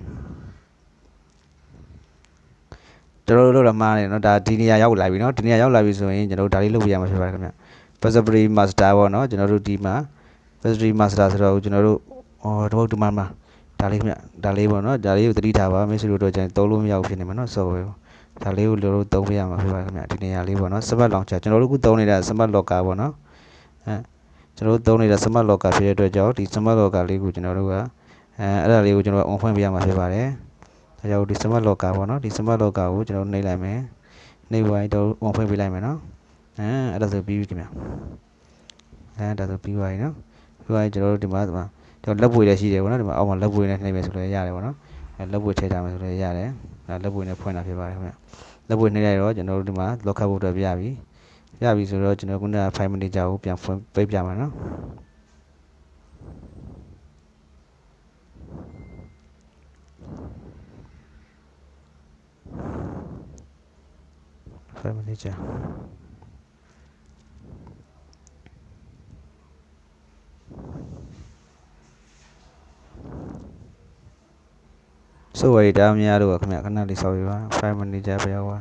ကျွန်တော်တို့တော့မှားနေเนาะဒါဒီနေရာရောက်လာပြီเนาะဒီနေရာရောက်လာပြီဆိုရင်ကျွန်တော်တို့ဒါလေးလုပ်ပြရမှာဖြစ်ပါတယ်ခင်ဗျ Factory Master ပေါ့เนาะကျွန်တော်တို့ဒီမှာ Factory Master ဆိုတော့ကျွန်တော်တို့အော်တော့ဒီမှာမှာဒါလေးခင်ဗျဒါလေးပေါ့เนาะဒါလေးကိုသတိထားပါမိတ်ဆွေတို့တော့ကျွန်တော်သုံးလို့မရဘူးဖြစ်နေမှာเนาะ software ပေါ့ဒါလေးကိုတို့သုံးပြရမှာဖြစ်ပါတယ်ခင်ဗျဒီနေရာလေးပေါ့เนาะ Smart Launcher ကျွန်တော်တို့ခုသုံးနေတာ Smart Locker ပေါ့เนาะအဲကျွန်တော်တို့သုံးနေတာ smart locker ဖြစ်တဲ့အတွက်ကြောင့်ဒီ smart locker လေးကိုကျွန်တော်တို့ကအဲအဲ့ဒါလေးကိုကျွန်တော် on ဖွင့်ပေးရမှာဖြစ်ပါတယ်။ဒါကြောင့်ဒီ smart locker ပေါ့နော်ဒီ smart locker ကိုကျွန်တော်နှိပ်လိုက်မယ်။နှိပ်ဝိုင်းတော့ on ဖွင့်ပေးလိုက်မယ်နော်။အဲအဲ့ဒါဆိုပြီးပြီခင်ဗျာ။အဲဒါဆိုပြီးသွားပြီနော်။ပြီးသွားရင်ကျွန်တော်တို့ဒီမှာဒီမှာကျွန်တော်လက်ပွေလည်းရှိတယ်ပေါ့နော်ဒီမှာအောက်မှာလက်ပွေနဲ့နှိပ်မယ်ဆိုလည်းရတယ်ပေါ့နော်။အဲလက်ပွေထည့်ထားမယ်ဆိုလည်းရတယ်။ဒါလက်ပွေနဲ့ဖွင့်တာဖြစ်ပါတယ်ခင်ဗျာ။လက်ပွေနှိပ်လိုက်တော့ကျွန်တော်တို့ဒီမှာ lock up ဖို့အတွက်ပြရပြီ။ရပြီဆိုတော့ကျွန်တော်ခုနက file manager ကိုပြန်ဖွင့်ပိတ်ပြမှာနော်ဖဲမနေချာဆိုဝိုင်တာများတို့ကခင်ဗျခဏလေးဆောက်ပြပါဖိုင်မနေချာပြောပါ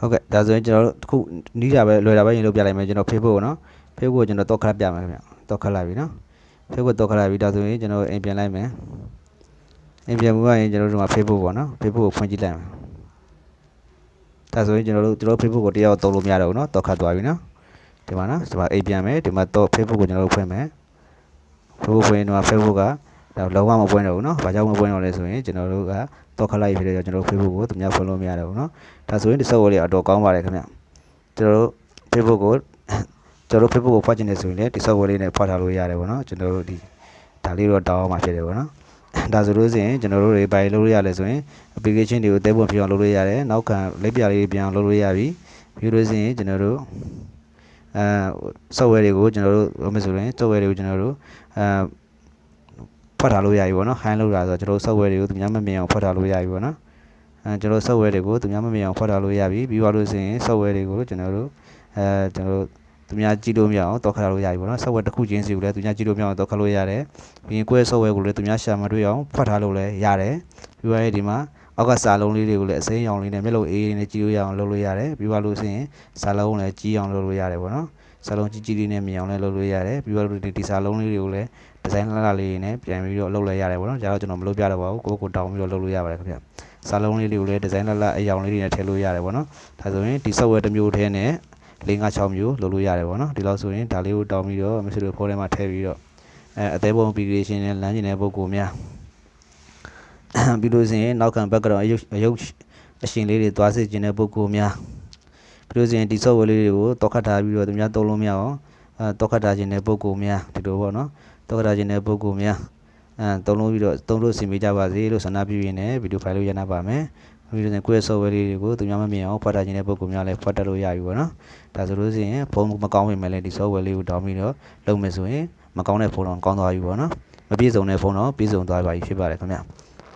ဟုတ်ကဲ့ဒါဆိုရင်ကျွန်တော်တို့အခုနီးတာပဲလွယ်တာပဲရင်လို့ပြလိုက်မယ်ကျွန်တော် Facebook ကိုနော် Facebook ကိုကျွန်တော်တော့ခက်ပြမယ်ခင်ဗျတော့ခက်လိုက်ပြီနော် Facebook တော့ခက်လိုက်ပြီဒါဆိုရင်ကျွန်တော်အိမ်ပြန်လိုက်မယ်အိမ်ပြန်မှုကရင်ကျွန်တော်တို့က Facebook ပေါ့နော် Facebook ကိုဖွင့်ကြည့်လိုက်မယ်ဒါဆိုရင်ကျွန်တော်တို့ကျွန်တော် Facebook ကိုတရားတော့သုံးလို့မရတော့ဘူးနော်တော့ခတ်သွားပြီနော်ဒီမှာနော်ဒီမှာအိမ်ပြန်မယ်ဒီမှာတော့ Facebook ကိုကျွန်တော်တို့ဖွင့်မယ် Facebook ဖွင့်ရင်ဒီမှာ Facebook ကတော့လုံးဝမပွင့်တော့ဘူးเนาะဘာကြောင့်မပွင့်တော့လဲဆိုရင်ကျွန်တော်တို့ကတော့ခလိုက်ဖြစ်တဲ့ကြောင့်ကျွန်တော်တို့ Facebook ကိုသူများ follow မရတော့ဘူးเนาะဒါဆိုရင်ဒီ software လေးအတော်ကောင်းပါတယ်ခင်ဗျကျွန်တော်တို့ Facebook ကိုကျွန်တော်တို့ Facebook ကိုဖွင့်ခြင်းနေဆိုရင်လည်းဒီ software လေးနဲ့ဖွင့်ထားလို့ရတယ်ပေါ့เนาะကျွန်တော်တို့ဒီဒါလေးတော့တောင်းအောင်မှာဖြစ်တယ်ပေါ့เนาะဒါဆိုလို့ဆိုရင်ကျွန်တော်တို့တွေဘာလုပ်လို့ရလဲဆိုရင် application တွေကိုတဲပွင့်ဖြစ်အောင်လုပ်လို့ရတယ်နောက်ခံလက်ပြလေးပြန်လုပ်လို့ရပြီပြီးလို့ဆိုရင်ကျွန်တော်တို့အဲ software တွေကိုကျွန်တော်တို့ဟိုမှဆိုရင် software တွေကိုကျွန်တော်တို့အဲဖွက်ထားလို့ရပြီပေါ့နော် high လောက်တာဆိုတော့ကျွန်တော် software တွေကိုသူများမမြင်အောင်ဖွက်ထားလို့ရပြီပေါ့နော်အဲကျွန်တော် software တွေကိုသူများမမြင်အောင်ဖွက်ထားလို့ရပြီပြီးသွားလို့ဆိုရင် software တွေကိုကျွန်တော်တို့အဲကျွန်တော်တို့သူများကြည့်လို့မရအောင်တောက်ခရလို့ရပြီပေါ့နော် software တစ်ခုချင်းစီကိုလည်းသူများကြည့်လို့မရအောင်တောက်ခလို့ရတယ်ပြီးရင်ကိုယ့်ရဲ့ software ကိုလည်းသူများရှာမတွေ့အောင်ဖွက်ထားလို့လည်းရတယ်ပြီးသွားရင်ဒီမှာအောက်ကစာလုံးလေးတွေကိုလည်းအစိမ်းရောင်လေးနဲ့မျက်လုံးအေးလေးနဲ့ကြည့်လို့ရအောင်လုပ်လို့ရတယ်ပြီးသွားလို့ဆိုရင်စာလုံးလည်းကြီးအောင်လုပ်လို့ရတယ်ပေါ့နော်စာလုံးကြီးကြီးလေးနဲ့မြင်အောင်လည်းလုပ်လို့ရတယ်ပြီးသွားလို့ဒီစာလုံးလေးတွေကိုလည်းဒီဇိုင်းလှလှလေးနဲ့ပြန်ပြီးတော့လုပ်လိုက်ရတယ်ပေါ့နော်ဒါတော့ကျွန်တော်မလုပ်ပြတော့ပါဘူးကိုယ်ကိုတောင်းပြီးတော့လုပ်လို့ရပါတယ်ခင်ဗျစာလုံးလေးတွေကိုလည်းဒီဇိုင်းလှလှအယောင်လေးတွေနဲ့ထည့်လို့ရတယ်ပေါ့နော်ဒါဆိုရင်ဒီ software တစ်မျိုးထဲနဲ့၄၅6မျိုးလုပ်လို့ရတယ်ပေါ့နော်ဒီလောက်ဆိုရင်ဒါလေးကိုတောင်းပြီးတော့ Microsoft ဖိုးထဲမှာထည့်ပြီးတော့အဲအသေးပုံ application နဲ့လမ်းကျင်တဲ့ပုံကိုများပြီးလို့ရှိရင်နောက်ခံ background အယုတ်အယုတ်အရှင်လေးတွေသွားစေခြင်းတဲ့ပုံကိုများပြီးလို့ရှိရင်ဒီ software လေးတွေကိုတောက်ခတ်ထားပြီးတော့သူများသုံးလို့မရအောင်အဲတောက်ခတ်ထားခြင်းတဲ့ပုံကိုများဒီလိုပေါ့နော်တောကရာခြင်းတဲ့ပုဂ္ဂိုလ်များအဲသုံးလုံးပြီးတော့သုံးလို့ဆင်ပေးကြပါစေလို့ဆန္ဒပြုရင်းနဲ့ဗီဒီယိုဖိုင်လို့ရနာပါမယ်ဗီဒီယိုနဲ့ကိုယ့်ရဲ့ software လေးတွေကိုသူများမမြင်အောင်ဖွက်ထားခြင်းတဲ့ပုံကများလည်းဖွက်တက်လို့ရပြီပေါ့နော်ဒါဆိုလို့ရှိရင်ဖုန်းမကောင်းပေမဲ့လည်းဒီ software လေးကိုတောင်းပြီးတော့လုပ်မယ်ဆိုရင်မကောင်းတဲ့ဖုန်းတော့ကောင်းသွားပြီပေါ့နော်မပြည့်စုံတဲ့ဖုန်းတော့ပြည့်စုံသွားပါပြီဖြစ်ပါတယ်ခင်ဗျာ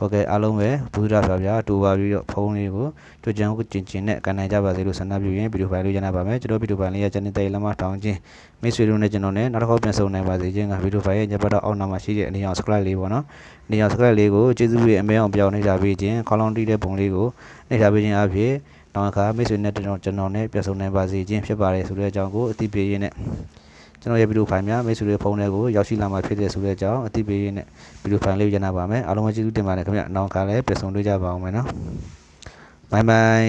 ဟုတ်ကဲ့အားလုံးပဲဘူးရပါဗျာတူပါပြီးတော့ဖုန်းလေးကိုကြွကြံကိုကျင်ကျင်နဲ့ကန်နိုင်ကြပါစေလို့ဆန္ဒပြုရင်းဗီဒီယိုဖိုင်လေးရနိုင်ပါမယ်ကျွန်တော်ဗီဒီယိုဖိုင်လေးရချန်တဲ့လမ်းမထောင်ခြင်းမိတ်ဆွေတို့နဲ့ကျွန်တော်နဲ့နောက်တစ်ခေါက်ပြန်ဆုံနိုင်ပါစေခြင်းကဗီဒီယိုဖိုင်ရဲ့ညဘက်တော့အောက်နာမှာရှိတဲ့အနေအောင် subscribe လေးပေါ့နော်အနေအောင် subscribe လေးကိုကျေးဇူးပြုအမဲအောင်ပြောင်းနေကြပေးခြင်းခေါလောင်းတီးတဲ့ပုံလေးကိုနေထားပေးခြင်းအဖြစ်နောက်အခါမိတ်ဆွေနဲ့ကျွန်တော်ကျွန်တော်နဲ့ပြန်ဆုံနိုင်ပါစေခြင်းဖြစ်ပါတယ်ဆိုတဲ့အကြောင်းကိုအသိပေးရင်းနဲ့ကျွန်တော်ရဲ့ဗီဒီယိုဖိုင်များမိတ်ဆွေတွေဖုန်းတွေကိုရောက်ရှိလာမှာဖြစ်တဲ့ဆိုတဲ့အကြောင်းအသိပေးရင်းနဲ့ဗီဒီယိုဖိုင်လေးကိုရနာပါမယ်အားလုံးပဲကျေးဇူးတင်ပါတယ်ခင်ဗျာနောက်ကလည်းပြန်ဆုံတွေ့ကြပါအောင်မယ်နော်ဘိုင်ဘိုင်